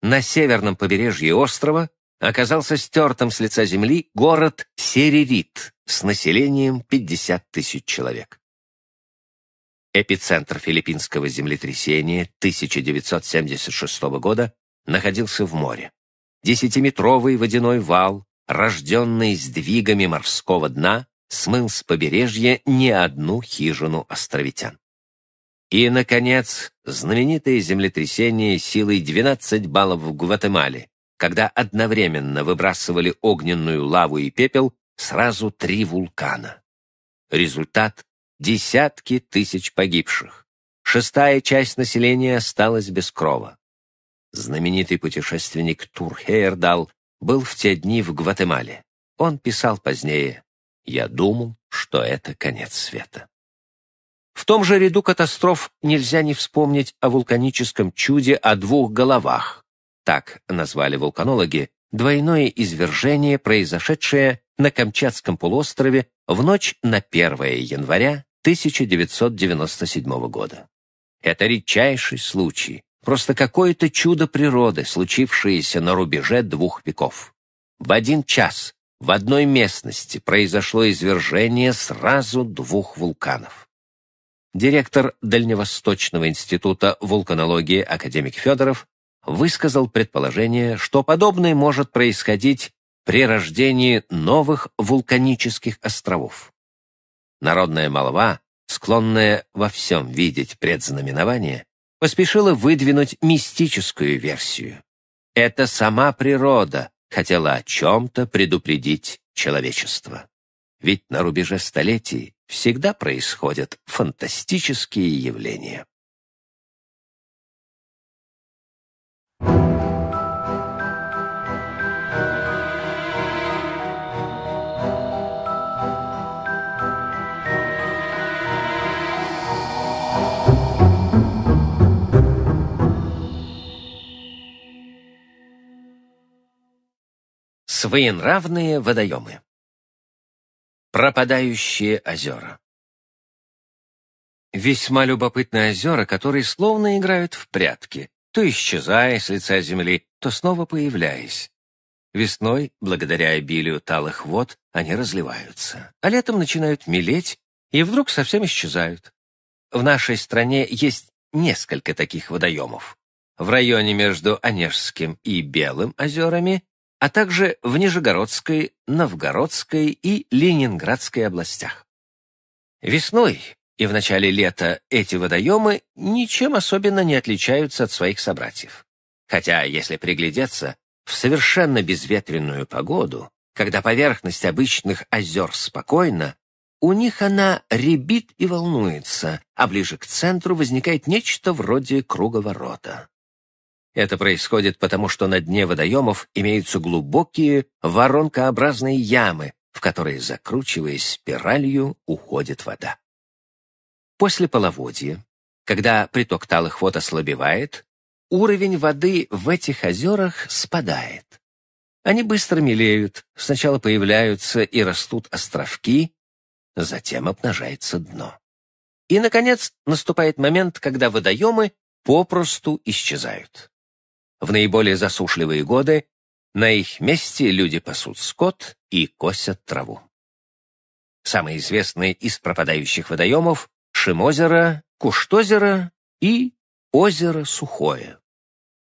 На северном побережье острова оказался стертым с лица земли город Серерит с населением 50 тысяч человек. Эпицентр филиппинского землетрясения 1976 года находился в море. Десятиметровый водяной вал, рожденный сдвигами морского дна, смыл с побережья не одну хижину островитян. И, наконец, знаменитое землетрясение силой 12 баллов в Гватемале, когда одновременно выбрасывали огненную лаву и пепел сразу три вулкана. Результат — десятки тысяч погибших. Шестая часть населения осталась без крова. Знаменитый путешественник Тур Хейердал был в те дни в Гватемале. Он писал позднее. Я думал, что это конец света. В том же ряду катастроф нельзя не вспомнить о вулканическом чуде о двух головах. Так назвали вулканологи двойное извержение, произошедшее на Камчатском полуострове в ночь на 1 января 1997 года. Это редчайший случай, просто какое-то чудо природы, случившееся на рубеже двух веков. В один час в одной местности произошло извержение сразу двух вулканов. Директор Дальневосточного института вулканологии академик Федоров высказал предположение, что подобное может происходить при рождении новых вулканических островов. Народная молва, склонная во всем видеть предзнаменование, поспешила выдвинуть мистическую версию. Это сама природа хотела о чем-то предупредить человечество. Ведь на рубеже столетий всегда происходят фантастические явления. Своенравные водоемы. Пропадающие озера. Весьма любопытные озера, которые словно играют в прятки, то исчезая с лица земли, то снова появляясь. Весной, благодаря обилию талых вод, они разливаются, а летом начинают мелеть и вдруг совсем исчезают. В нашей стране есть несколько таких водоемов. В районе между Онежским и Белым озерами а также в Нижегородской, Новгородской и Ленинградской областях. Весной и в начале лета эти водоемы ничем особенно не отличаются от своих собратьев. Хотя, если приглядеться, в совершенно безветренную погоду, когда поверхность обычных озер спокойна, у них она ребит и волнуется, а ближе к центру возникает нечто вроде круговорота. Это происходит потому, что на дне водоемов имеются глубокие воронкообразные ямы, в которые, закручиваясь спиралью, уходит вода. После половодья, когда приток талых вод ослабевает, уровень воды в этих озерах спадает. Они быстро мелеют, сначала появляются и растут островки, затем обнажается дно. И, наконец, наступает момент, когда водоемы попросту исчезают. В наиболее засушливые годы на их месте люди пасут скот и косят траву. Самые известные из пропадающих водоемов – Шимозеро, Куштозеро и озеро Сухое.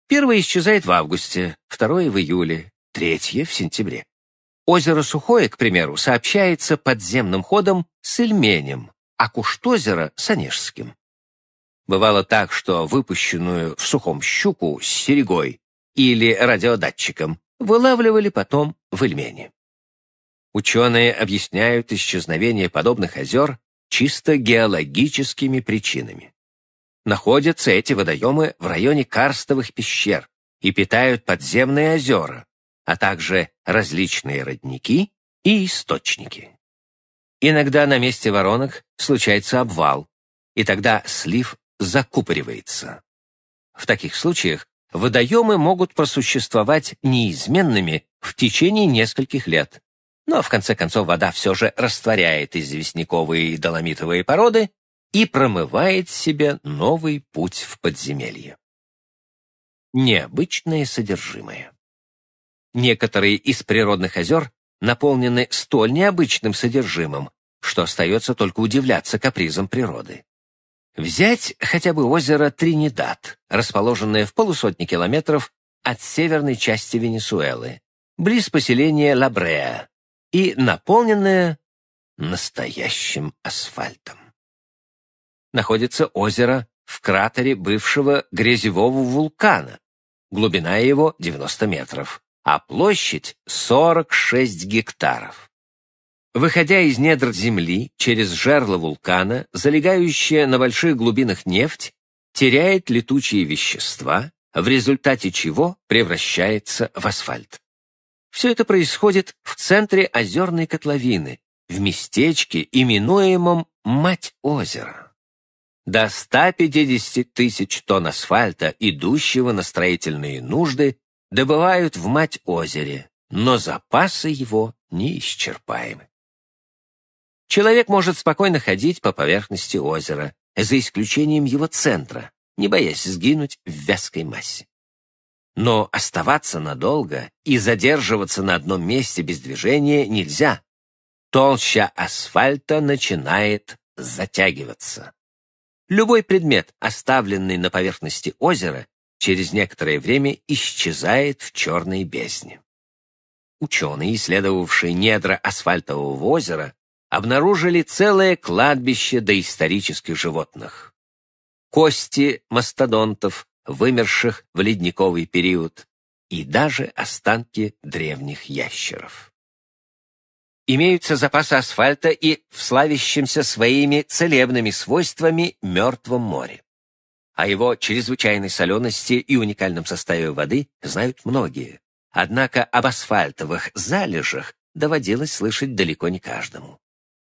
Первое исчезает в августе, второе – в июле, третье – в сентябре. Озеро Сухое, к примеру, сообщается подземным ходом с Ильменем, а Куштозеро – с Онежским. Бывало так, что выпущенную в сухом щуку с серегой или радиодатчиком вылавливали потом в Эльмене. Ученые объясняют исчезновение подобных озер чисто геологическими причинами. Находятся эти водоемы в районе карстовых пещер и питают подземные озера, а также различные родники и источники. Иногда на месте воронок случается обвал, и тогда слив закупоривается. В таких случаях водоемы могут просуществовать неизменными в течение нескольких лет. Но ну, а в конце концов вода все же растворяет известняковые и доломитовые породы и промывает себе новый путь в подземелье. Необычное содержимое. Некоторые из природных озер наполнены столь необычным содержимым, что остается только удивляться капризам природы. Взять хотя бы озеро Тринидад, расположенное в полусотни километров от северной части Венесуэлы, близ поселения Лабреа и наполненное настоящим асфальтом. Находится озеро в кратере бывшего грязевого вулкана. Глубина его 90 метров, а площадь 46 гектаров. Выходя из недр Земли через жерло вулкана, залегающая на больших глубинах нефть теряет летучие вещества, в результате чего превращается в асфальт. Все это происходит в центре озерной котловины, в местечке, именуемом «Мать Озеро. До 150 тысяч тонн асфальта, идущего на строительные нужды, добывают в Мать озере, но запасы его неисчерпаемы. Человек может спокойно ходить по поверхности озера, за исключением его центра, не боясь сгинуть в вязкой массе. Но оставаться надолго и задерживаться на одном месте без движения нельзя. Толща асфальта начинает затягиваться. Любой предмет, оставленный на поверхности озера, через некоторое время исчезает в черной бездне. Ученые, исследовавшие недра асфальтового озера, обнаружили целое кладбище доисторических животных. Кости мастодонтов, вымерших в ледниковый период, и даже останки древних ящеров. Имеются запасы асфальта и в славящемся своими целебными свойствами Мертвом море. О его чрезвычайной солености и уникальном составе воды знают многие. Однако об асфальтовых залежах доводилось слышать далеко не каждому.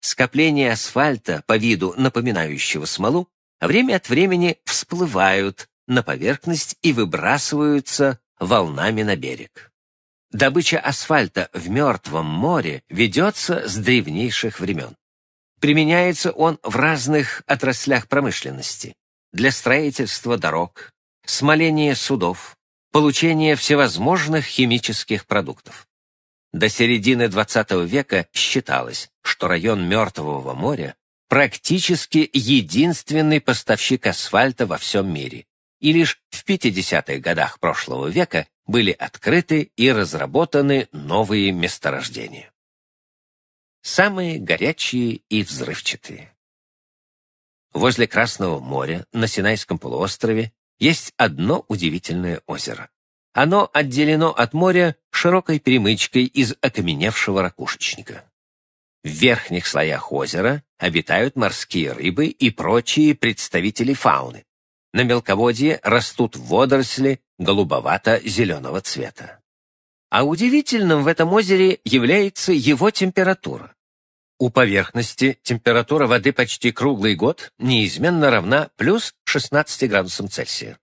Скопления асфальта, по виду напоминающего смолу, время от времени всплывают на поверхность и выбрасываются волнами на берег. Добыча асфальта в Мертвом море ведется с древнейших времен. Применяется он в разных отраслях промышленности. Для строительства дорог, смоления судов, получения всевозможных химических продуктов. До середины XX века считалось, что район Мертвого моря практически единственный поставщик асфальта во всем мире. И лишь в 50-х годах прошлого века были открыты и разработаны новые месторождения. Самые горячие и взрывчатые. Возле Красного моря на Синайском полуострове есть одно удивительное озеро. Оно отделено от моря широкой перемычкой из окаменевшего ракушечника. В верхних слоях озера обитают морские рыбы и прочие представители фауны. На мелководье растут водоросли голубовато-зеленого цвета. А удивительным в этом озере является его температура. У поверхности температура воды почти круглый год неизменно равна плюс 16 градусам Цельсия.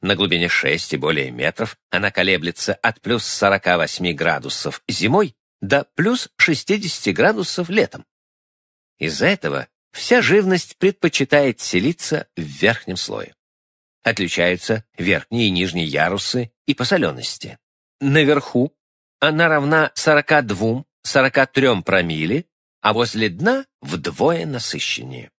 На глубине 6 и более метров она колеблется от плюс 48 градусов зимой до плюс 60 градусов летом. Из-за этого вся живность предпочитает селиться в верхнем слое. Отличаются верхние и нижние ярусы и по солености. Наверху она равна 42-43 промилле, а возле дна вдвое насыщеннее.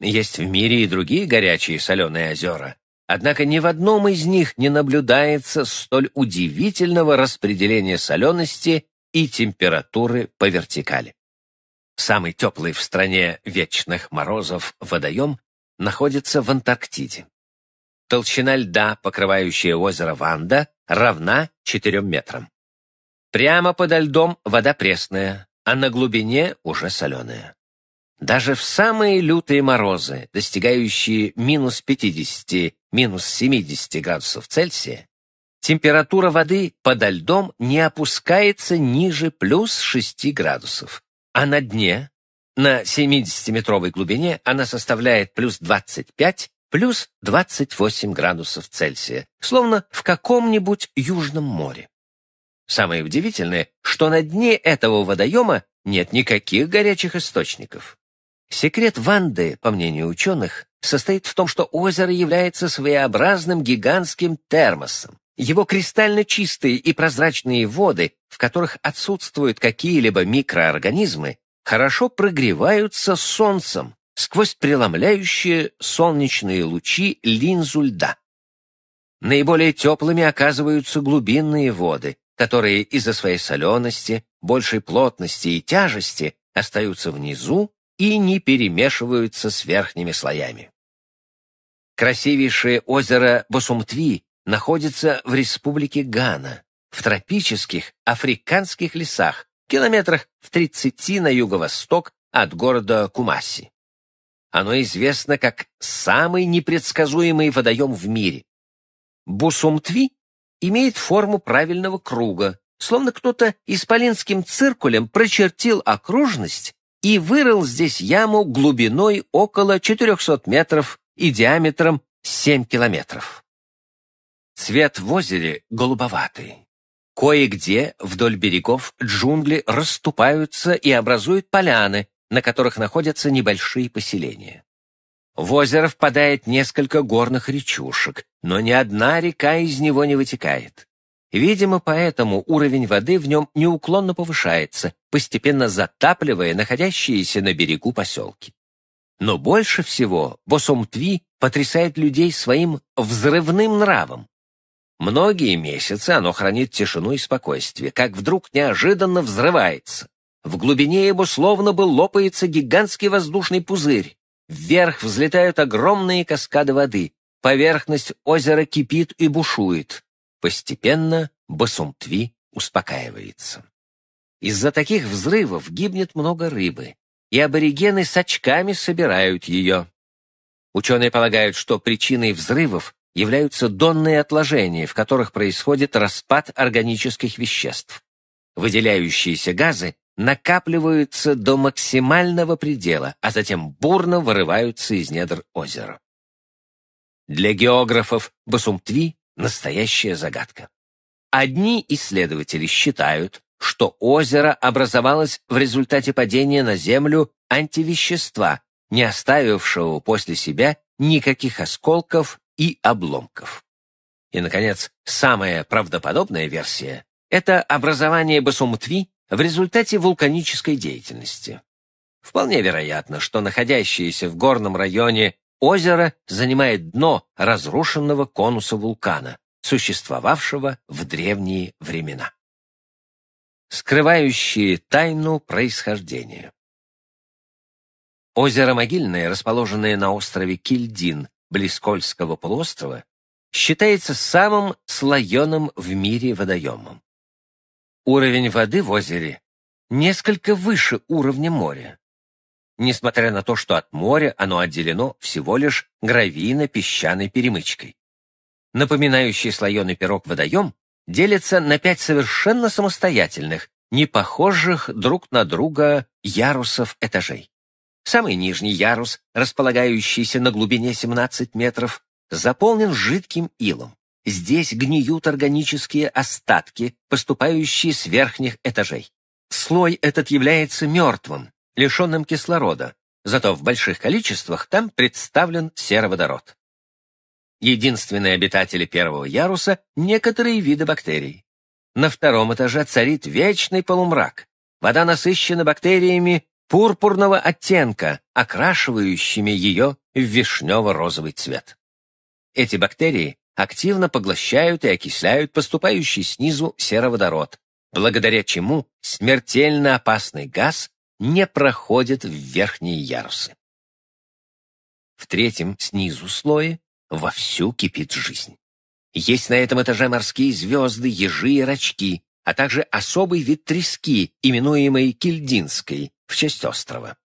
Есть в мире и другие горячие соленые озера, Однако ни в одном из них не наблюдается столь удивительного распределения солености и температуры по вертикали. Самый теплый в стране вечных морозов водоем находится в Антарктиде. Толщина льда, покрывающая озеро Ванда, равна 4 метрам. Прямо подо льдом вода пресная, а на глубине уже соленая. Даже в самые лютые морозы, достигающие минус 50, минус 70 градусов Цельсия, температура воды подо льдом не опускается ниже плюс 6 градусов, а на дне, на 70-метровой глубине, она составляет плюс 25, плюс 28 градусов Цельсия, словно в каком-нибудь Южном море. Самое удивительное, что на дне этого водоема нет никаких горячих источников. Секрет Ванды, по мнению ученых, состоит в том, что озеро является своеобразным гигантским термосом. Его кристально чистые и прозрачные воды, в которых отсутствуют какие-либо микроорганизмы, хорошо прогреваются солнцем сквозь преломляющие солнечные лучи линзу льда. Наиболее теплыми оказываются глубинные воды, которые из-за своей солености, большей плотности и тяжести остаются внизу и не перемешиваются с верхними слоями. Красивейшее озеро Босумтви находится в республике Гана, в тропических африканских лесах, километрах в 30 на юго-восток от города Кумаси. Оно известно как самый непредсказуемый водоем в мире. Бусумтви имеет форму правильного круга, словно кто-то исполинским циркулем прочертил окружность и вырыл здесь яму глубиной около 400 метров и диаметром 7 километров. Цвет в озере голубоватый. Кое-где вдоль берегов джунгли расступаются и образуют поляны, на которых находятся небольшие поселения. В озеро впадает несколько горных речушек, но ни одна река из него не вытекает. Видимо, поэтому уровень воды в нем неуклонно повышается, постепенно затапливая находящиеся на берегу поселки. Но больше всего Босомтви потрясает людей своим взрывным нравом. Многие месяцы оно хранит тишину и спокойствие, как вдруг неожиданно взрывается. В глубине его словно бы лопается гигантский воздушный пузырь. Вверх взлетают огромные каскады воды. Поверхность озера кипит и бушует. Постепенно Басумтви успокаивается. Из-за таких взрывов гибнет много рыбы, и аборигены с очками собирают ее. Ученые полагают, что причиной взрывов являются донные отложения, в которых происходит распад органических веществ. Выделяющиеся газы накапливаются до максимального предела, а затем бурно вырываются из недр озера. Для географов Басумтви настоящая загадка. Одни исследователи считают, что озеро образовалось в результате падения на Землю антивещества, не оставившего после себя никаких осколков и обломков. И, наконец, самая правдоподобная версия – это образование Басумтви в результате вулканической деятельности. Вполне вероятно, что находящиеся в горном районе Озеро занимает дно разрушенного конуса вулкана, существовавшего в древние времена. Скрывающие тайну происхождения. Озеро Могильное, расположенное на острове Кильдин, близ Кольского полуострова, считается самым слоеным в мире водоемом. Уровень воды в озере несколько выше уровня моря, несмотря на то, что от моря оно отделено всего лишь гравийно-песчаной перемычкой. Напоминающий слоеный пирог водоем делится на пять совершенно самостоятельных, не похожих друг на друга ярусов этажей. Самый нижний ярус, располагающийся на глубине 17 метров, заполнен жидким илом. Здесь гниют органические остатки, поступающие с верхних этажей. Слой этот является мертвым, лишенным кислорода, зато в больших количествах там представлен сероводород. Единственные обитатели первого яруса – некоторые виды бактерий. На втором этаже царит вечный полумрак. Вода насыщена бактериями пурпурного оттенка, окрашивающими ее в вишнево-розовый цвет. Эти бактерии активно поглощают и окисляют поступающий снизу сероводород, благодаря чему смертельно опасный газ не проходит в верхние ярусы. В третьем, снизу слое, вовсю кипит жизнь. Есть на этом этаже морские звезды, ежи и рачки, а также особый вид трески, именуемый Кильдинской, в честь острова.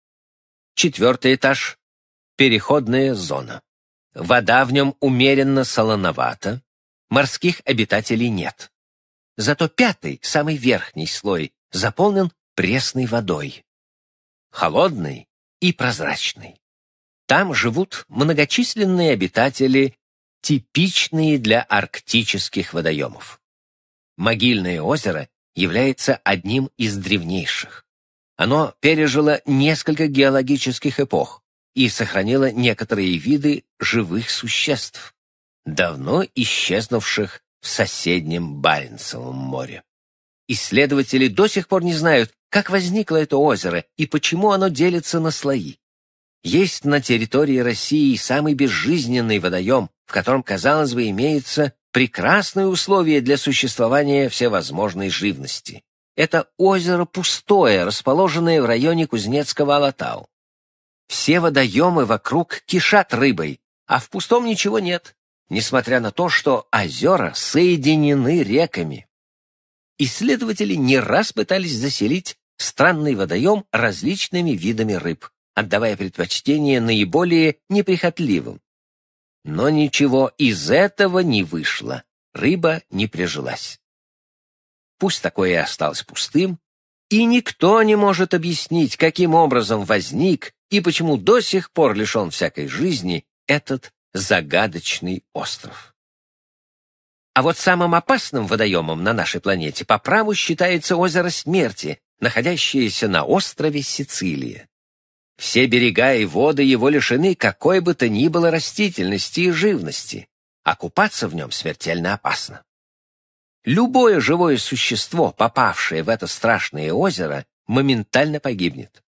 Четвертый этаж — переходная зона. Вода в нем умеренно солоновата, морских обитателей нет. Зато пятый, самый верхний слой, заполнен пресной водой холодный и прозрачный. Там живут многочисленные обитатели, типичные для арктических водоемов. Могильное озеро является одним из древнейших. Оно пережило несколько геологических эпох и сохранило некоторые виды живых существ, давно исчезнувших в соседнем Баренцевом море. Исследователи до сих пор не знают, как возникло это озеро и почему оно делится на слои. Есть на территории России самый безжизненный водоем, в котором, казалось бы, имеются прекрасные условия для существования всевозможной живности. Это озеро пустое, расположенное в районе Кузнецкого Алатау. Все водоемы вокруг кишат рыбой, а в пустом ничего нет, несмотря на то, что озера соединены реками исследователи не раз пытались заселить странный водоем различными видами рыб, отдавая предпочтение наиболее неприхотливым. Но ничего из этого не вышло, рыба не прижилась. Пусть такое и осталось пустым, и никто не может объяснить, каким образом возник и почему до сих пор лишен всякой жизни этот загадочный остров. А вот самым опасным водоемом на нашей планете по праву считается озеро Смерти, находящееся на острове Сицилия. Все берега и воды его лишены какой бы то ни было растительности и живности, а купаться в нем смертельно опасно. Любое живое существо, попавшее в это страшное озеро, моментально погибнет.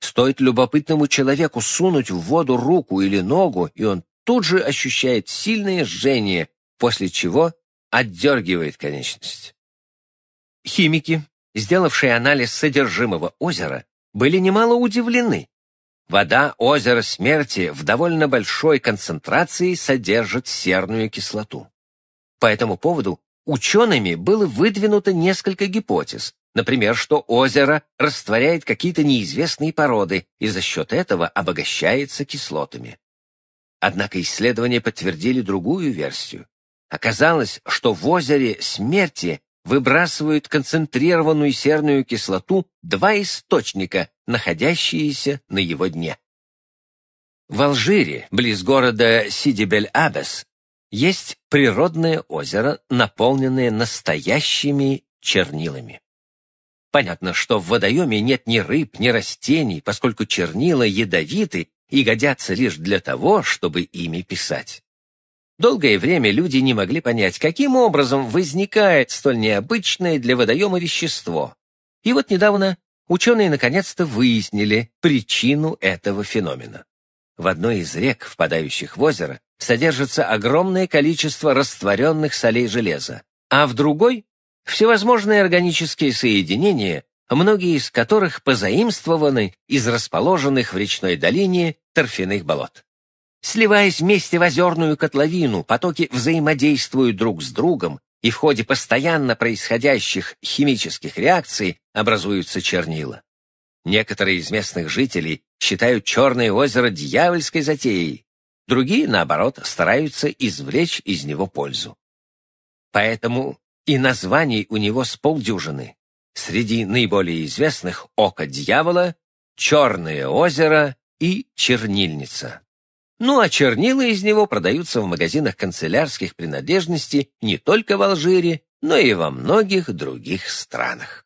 Стоит любопытному человеку сунуть в воду руку или ногу, и он тут же ощущает сильное жжение, после чего отдергивает конечность. Химики, сделавшие анализ содержимого озера, были немало удивлены. Вода озера смерти в довольно большой концентрации содержит серную кислоту. По этому поводу учеными было выдвинуто несколько гипотез, например, что озеро растворяет какие-то неизвестные породы и за счет этого обогащается кислотами. Однако исследования подтвердили другую версию. Оказалось, что в озере смерти выбрасывают концентрированную серную кислоту два источника, находящиеся на его дне. В Алжире, близ города Сидибель-Абес, есть природное озеро, наполненное настоящими чернилами. Понятно, что в водоеме нет ни рыб, ни растений, поскольку чернила ядовиты и годятся лишь для того, чтобы ими писать. Долгое время люди не могли понять, каким образом возникает столь необычное для водоема вещество. И вот недавно ученые наконец-то выяснили причину этого феномена. В одной из рек, впадающих в озеро, содержится огромное количество растворенных солей железа, а в другой – всевозможные органические соединения, многие из которых позаимствованы из расположенных в речной долине торфяных болот. Сливаясь вместе в озерную котловину, потоки взаимодействуют друг с другом, и в ходе постоянно происходящих химических реакций образуются чернила. Некоторые из местных жителей считают Черное озеро дьявольской затеей, другие, наоборот, стараются извлечь из него пользу. Поэтому и названий у него с полдюжины. Среди наиболее известных «Око дьявола», «Черное озеро» и «Чернильница». Ну а чернила из него продаются в магазинах канцелярских принадлежностей не только в Алжире, но и во многих других странах.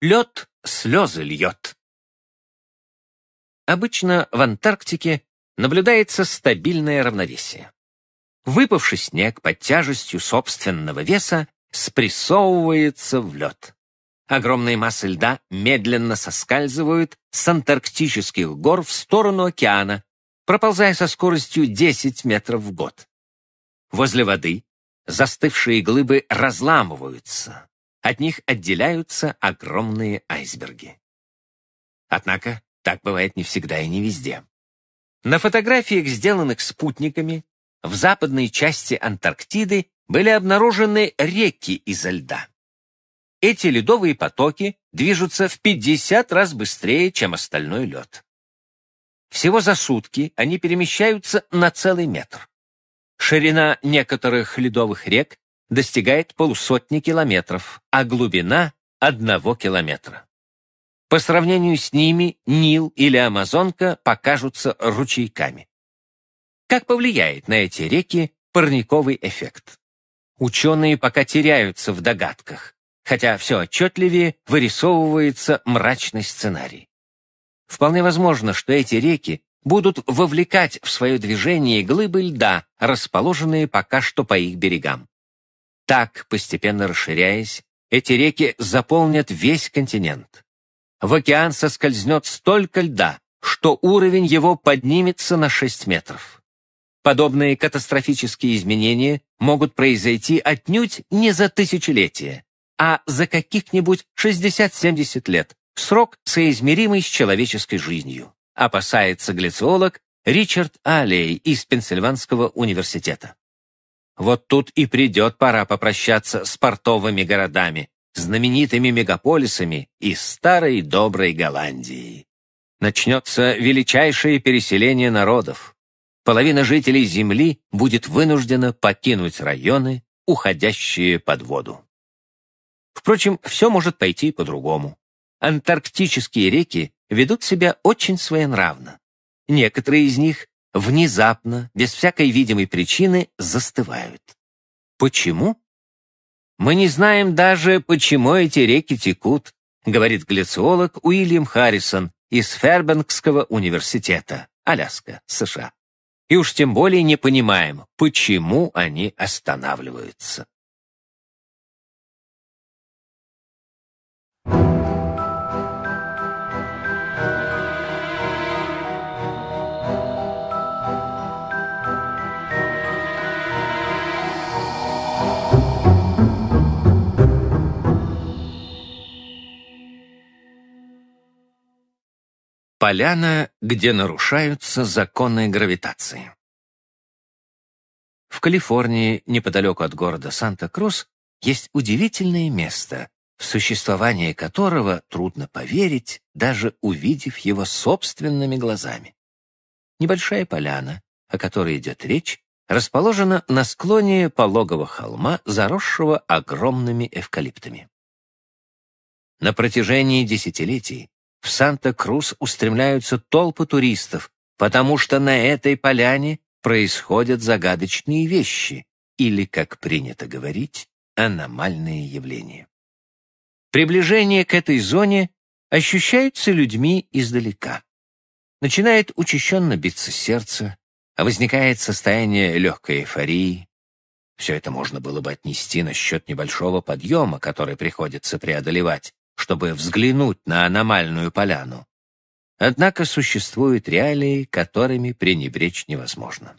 Лед слезы льет. Обычно в Антарктике наблюдается стабильное равновесие. Выпавший снег под тяжестью собственного веса спрессовывается в лед. Огромные массы льда медленно соскальзывают с антарктических гор в сторону океана, проползая со скоростью 10 метров в год. Возле воды застывшие глыбы разламываются, от них отделяются огромные айсберги. Однако так бывает не всегда и не везде. На фотографиях, сделанных спутниками, в западной части Антарктиды были обнаружены реки изо льда. Эти ледовые потоки движутся в 50 раз быстрее, чем остальной лед. Всего за сутки они перемещаются на целый метр. Ширина некоторых ледовых рек достигает полусотни километров, а глубина — одного километра. По сравнению с ними Нил или Амазонка покажутся ручейками. Как повлияет на эти реки парниковый эффект? Ученые пока теряются в догадках, хотя все отчетливее вырисовывается мрачный сценарий. Вполне возможно, что эти реки будут вовлекать в свое движение глыбы льда, расположенные пока что по их берегам. Так, постепенно расширяясь, эти реки заполнят весь континент. В океан соскользнет столько льда, что уровень его поднимется на 6 метров. Подобные катастрофические изменения могут произойти отнюдь не за тысячелетия, а за каких-нибудь 60-70 лет, срок, соизмеримый с человеческой жизнью, опасается глициолог Ричард Аллей из Пенсильванского университета. Вот тут и придет пора попрощаться с портовыми городами, знаменитыми мегаполисами и старой доброй Голландией. Начнется величайшее переселение народов. Половина жителей Земли будет вынуждена покинуть районы, уходящие под воду. Впрочем, все может пойти по-другому. Антарктические реки ведут себя очень своенравно. Некоторые из них внезапно, без всякой видимой причины, застывают. Почему? Мы не знаем даже, почему эти реки текут, говорит глициолог Уильям Харрисон из Фербенкского университета, Аляска, США. И уж тем более не понимаем, почему они останавливаются. Поляна, где нарушаются законы гравитации. В Калифорнии, неподалеку от города Санта-Крус, есть удивительное место, в существование которого трудно поверить, даже увидев его собственными глазами. Небольшая поляна, о которой идет речь, расположена на склоне пологого холма, заросшего огромными эвкалиптами. На протяжении десятилетий в Санта-Крус устремляются толпы туристов, потому что на этой поляне происходят загадочные вещи, или, как принято говорить, аномальные явления. Приближение к этой зоне ощущается людьми издалека. Начинает учащенно биться сердце, а возникает состояние легкой эйфории. Все это можно было бы отнести на счет небольшого подъема, который приходится преодолевать, чтобы взглянуть на аномальную поляну. Однако существуют реалии, которыми пренебречь невозможно.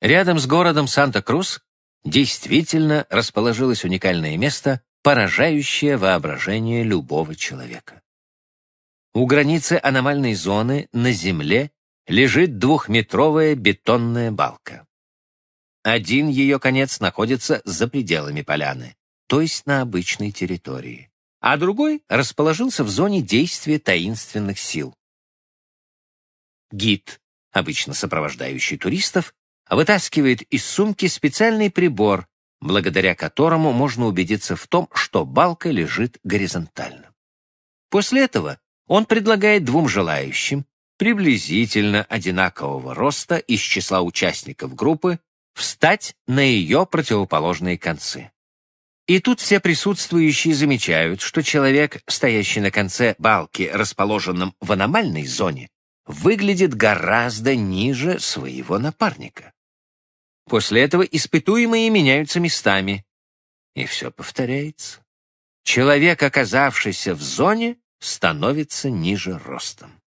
Рядом с городом Санта-Крус действительно расположилось уникальное место, поражающее воображение любого человека. У границы аномальной зоны на земле лежит двухметровая бетонная балка. Один ее конец находится за пределами поляны, то есть на обычной территории а другой расположился в зоне действия таинственных сил. Гид, обычно сопровождающий туристов, вытаскивает из сумки специальный прибор, благодаря которому можно убедиться в том, что балка лежит горизонтально. После этого он предлагает двум желающим, приблизительно одинакового роста из числа участников группы, встать на ее противоположные концы. И тут все присутствующие замечают, что человек, стоящий на конце балки, расположенном в аномальной зоне, выглядит гораздо ниже своего напарника. После этого испытуемые меняются местами. И все повторяется. Человек, оказавшийся в зоне, становится ниже ростом.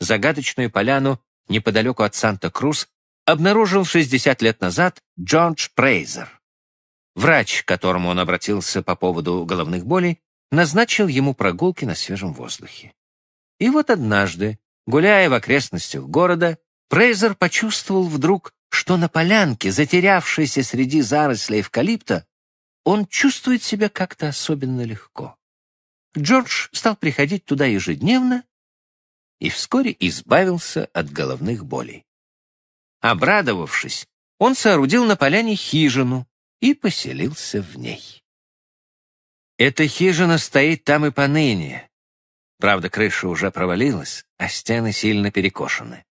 Загадочную поляну неподалеку от Санта-Крус обнаружил 60 лет назад Джордж Прейзер. Врач, к которому он обратился по поводу головных болей, назначил ему прогулки на свежем воздухе. И вот однажды, гуляя в окрестностях города, Прейзер почувствовал вдруг, что на полянке, затерявшейся среди зарослей эвкалипта, он чувствует себя как-то особенно легко. Джордж стал приходить туда ежедневно и вскоре избавился от головных болей. Обрадовавшись, он соорудил на поляне хижину, и поселился в ней. Эта хижина стоит там и поныне. Правда, крыша уже провалилась, а стены сильно перекошены.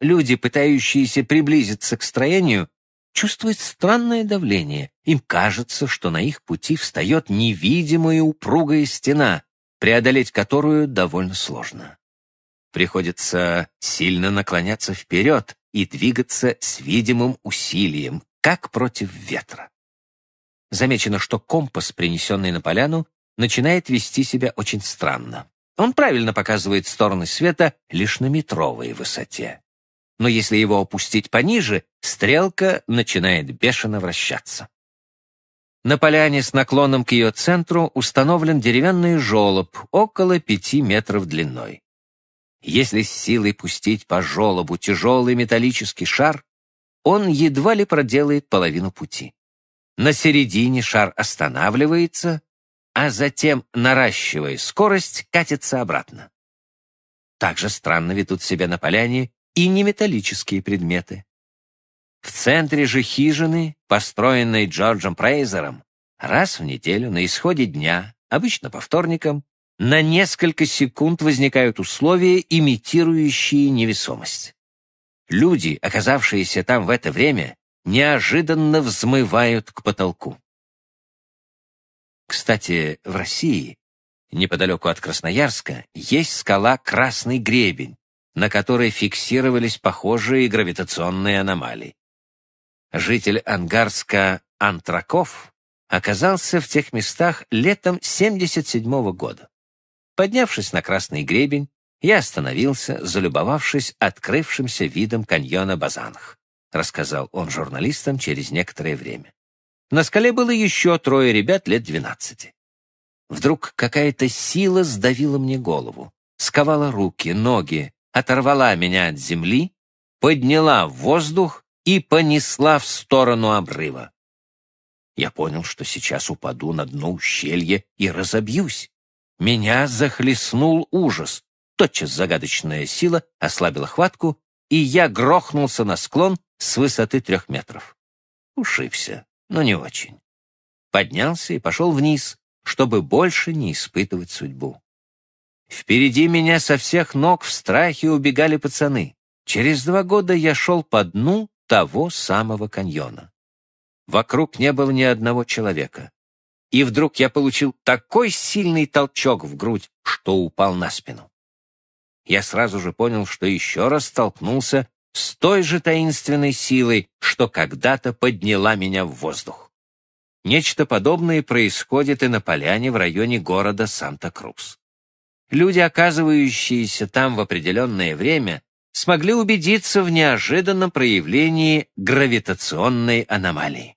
Люди, пытающиеся приблизиться к строению, чувствуют странное давление. Им кажется, что на их пути встает невидимая упругая стена, преодолеть которую довольно сложно. Приходится сильно наклоняться вперед и двигаться с видимым усилием, как против ветра. Замечено, что компас, принесенный на поляну, начинает вести себя очень странно. Он правильно показывает стороны света лишь на метровой высоте. Но если его опустить пониже, стрелка начинает бешено вращаться. На поляне с наклоном к ее центру установлен деревянный желоб около пяти метров длиной. Если с силой пустить по желобу тяжелый металлический шар, он едва ли проделает половину пути. На середине шар останавливается, а затем, наращивая скорость, катится обратно. Также странно ведут себя на поляне и неметаллические предметы. В центре же хижины, построенной Джорджем Прейзером, раз в неделю на исходе дня, обычно по вторникам, на несколько секунд возникают условия, имитирующие невесомость. Люди, оказавшиеся там в это время, неожиданно взмывают к потолку. Кстати, в России, неподалеку от Красноярска, есть скала Красный Гребень, на которой фиксировались похожие гравитационные аномалии. Житель Ангарска Антраков оказался в тех местах летом 77 -го года. Поднявшись на Красный Гребень, я остановился, залюбовавшись открывшимся видом каньона Базанх. рассказал он журналистам через некоторое время. На скале было еще трое ребят лет двенадцати. Вдруг какая-то сила сдавила мне голову, сковала руки, ноги, оторвала меня от земли, подняла в воздух и понесла в сторону обрыва. Я понял, что сейчас упаду на дно ущелья и разобьюсь. Меня захлестнул ужас. Тотчас загадочная сила ослабила хватку, и я грохнулся на склон с высоты трех метров. Ушибся, но не очень. Поднялся и пошел вниз, чтобы больше не испытывать судьбу. Впереди меня со всех ног в страхе убегали пацаны. Через два года я шел по дну того самого каньона. Вокруг не было ни одного человека. И вдруг я получил такой сильный толчок в грудь, что упал на спину я сразу же понял, что еще раз столкнулся с той же таинственной силой, что когда-то подняла меня в воздух. Нечто подобное происходит и на поляне в районе города Санта-Крус. Люди, оказывающиеся там в определенное время, смогли убедиться в неожиданном проявлении гравитационной аномалии.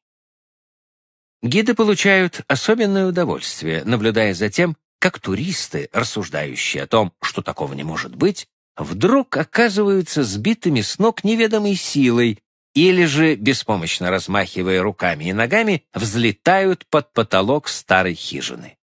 Гиды получают особенное удовольствие, наблюдая за тем, как туристы, рассуждающие о том, что такого не может быть, вдруг оказываются сбитыми с ног неведомой силой или же, беспомощно размахивая руками и ногами, взлетают под потолок старой хижины.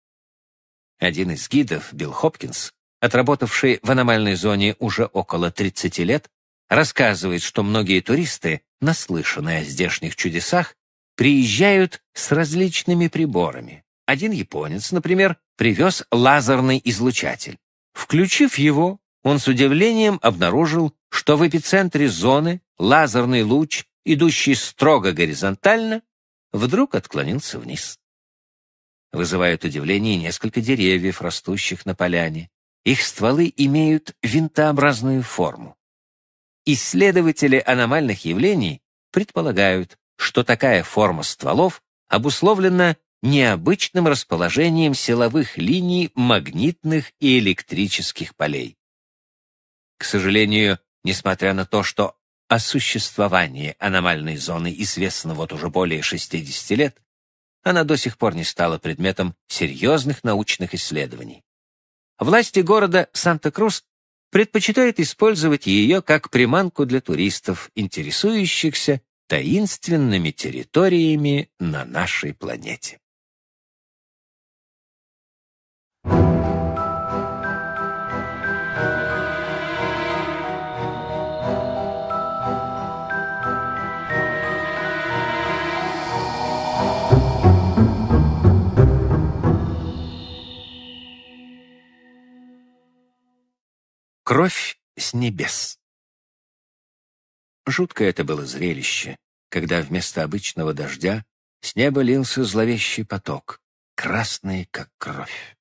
Один из гидов, Билл Хопкинс, отработавший в аномальной зоне уже около 30 лет, рассказывает, что многие туристы, наслышанные о здешних чудесах, приезжают с различными приборами, один японец, например, привез лазерный излучатель. Включив его, он с удивлением обнаружил, что в эпицентре зоны лазерный луч, идущий строго горизонтально, вдруг отклонился вниз. Вызывают удивление несколько деревьев, растущих на поляне. Их стволы имеют винтообразную форму. Исследователи аномальных явлений предполагают, что такая форма стволов обусловлена необычным расположением силовых линий магнитных и электрических полей. К сожалению, несмотря на то, что о существовании аномальной зоны известно вот уже более 60 лет, она до сих пор не стала предметом серьезных научных исследований. Власти города Санта-Крус предпочитают использовать ее как приманку для туристов, интересующихся таинственными территориями на нашей планете. Кровь с небес. Жуткое это было зрелище, когда вместо обычного дождя с неба лился зловещий поток, красный, как кровь.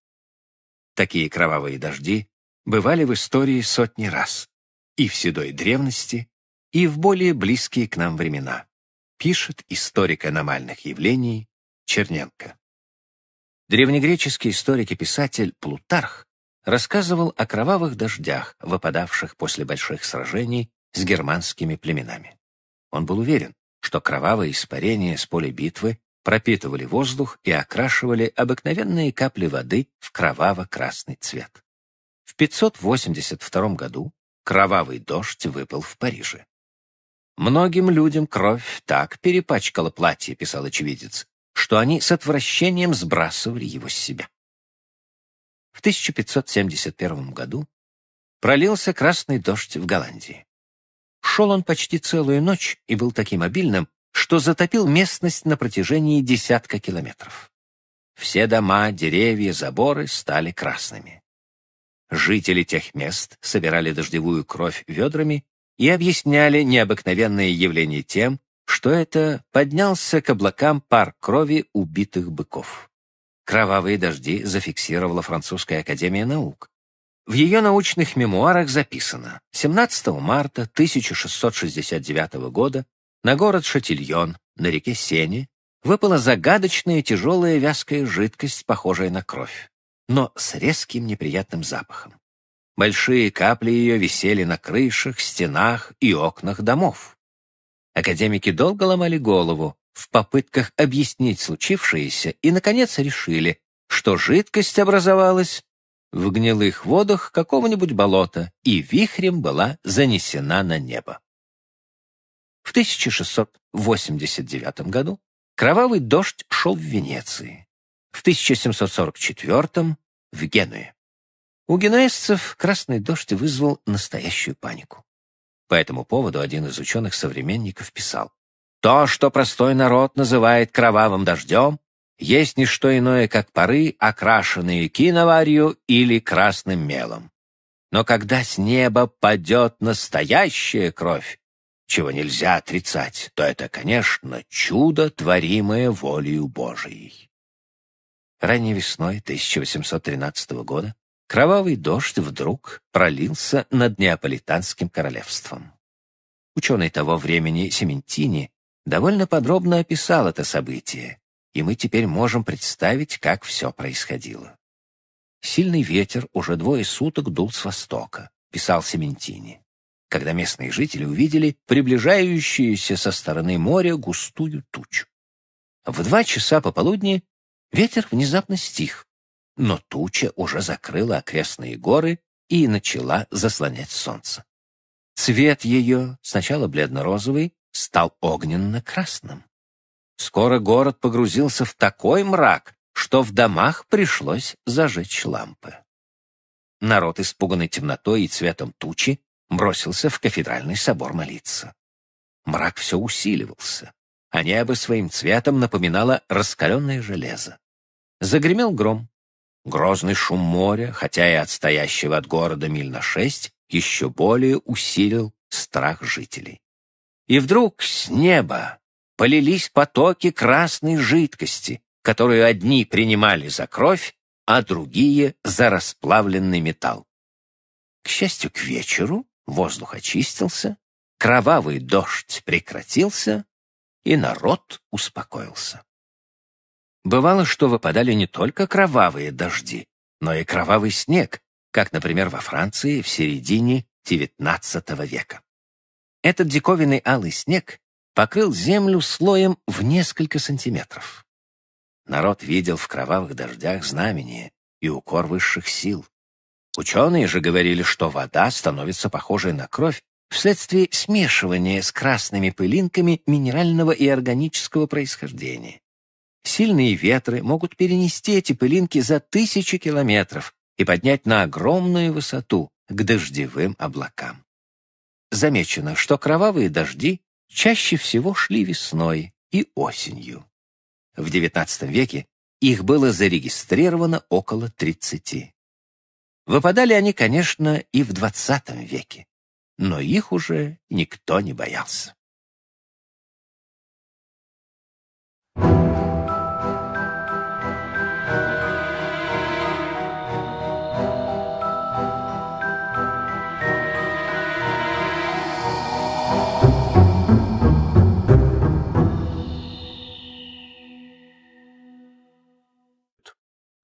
Такие кровавые дожди бывали в истории сотни раз, и в седой древности, и в более близкие к нам времена, пишет историк аномальных явлений Черненко. Древнегреческий историк и писатель Плутарх рассказывал о кровавых дождях, выпадавших после больших сражений с германскими племенами. Он был уверен, что кровавые испарения с поля битвы пропитывали воздух и окрашивали обыкновенные капли воды в кроваво-красный цвет. В 582 году кровавый дождь выпал в Париже. «Многим людям кровь так перепачкала платье», — писал очевидец, что они с отвращением сбрасывали его с себя в 1571 году пролился красный дождь в Голландии. Шел он почти целую ночь и был таким обильным, что затопил местность на протяжении десятка километров. Все дома, деревья, заборы стали красными. Жители тех мест собирали дождевую кровь ведрами и объясняли необыкновенное явление тем, что это поднялся к облакам пар крови убитых быков. Кровавые дожди зафиксировала Французская академия наук. В ее научных мемуарах записано 17 марта 1669 года на город Шатильон на реке Сене выпала загадочная тяжелая вязкая жидкость, похожая на кровь, но с резким неприятным запахом. Большие капли ее висели на крышах, стенах и окнах домов. Академики долго ломали голову, в попытках объяснить случившееся и, наконец, решили, что жидкость образовалась в гнилых водах какого-нибудь болота и вихрем была занесена на небо. В 1689 году кровавый дождь шел в Венеции, в 1744 — в Генуе. У генуэзцев красный дождь вызвал настоящую панику. По этому поводу один из ученых-современников писал, то, что простой народ называет кровавым дождем, есть не что иное, как пары, окрашенные киноварью или красным мелом. Но когда с неба падет настоящая кровь, чего нельзя отрицать, то это, конечно, чудо, творимое волею Божией. Ранней весной 1813 года кровавый дождь вдруг пролился над Неаполитанским королевством. Ученый того времени Сементини довольно подробно описал это событие, и мы теперь можем представить, как все происходило. «Сильный ветер уже двое суток дул с востока», — писал Сементини, когда местные жители увидели приближающуюся со стороны моря густую тучу. В два часа пополудни ветер внезапно стих, но туча уже закрыла окрестные горы и начала заслонять солнце. Цвет ее, сначала бледно-розовый, стал огненно-красным. Скоро город погрузился в такой мрак, что в домах пришлось зажечь лампы. Народ, испуганный темнотой и цветом тучи, бросился в кафедральный собор молиться. Мрак все усиливался, а небо своим цветом напоминало раскаленное железо. Загремел гром. Грозный шум моря, хотя и отстоящего от города миль на шесть, еще более усилил страх жителей. И вдруг с неба полились потоки красной жидкости, которую одни принимали за кровь, а другие — за расплавленный металл. К счастью, к вечеру воздух очистился, кровавый дождь прекратился, и народ успокоился. Бывало, что выпадали не только кровавые дожди, но и кровавый снег, как, например, во Франции в середине XIX века. Этот диковинный алый снег покрыл землю слоем в несколько сантиметров. Народ видел в кровавых дождях знамения и укор высших сил. Ученые же говорили, что вода становится похожей на кровь вследствие смешивания с красными пылинками минерального и органического происхождения. Сильные ветры могут перенести эти пылинки за тысячи километров и поднять на огромную высоту к дождевым облакам замечено, что кровавые дожди чаще всего шли весной и осенью. В XIX веке их было зарегистрировано около 30. Выпадали они, конечно, и в XX веке, но их уже никто не боялся.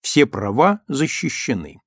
Все права защищены.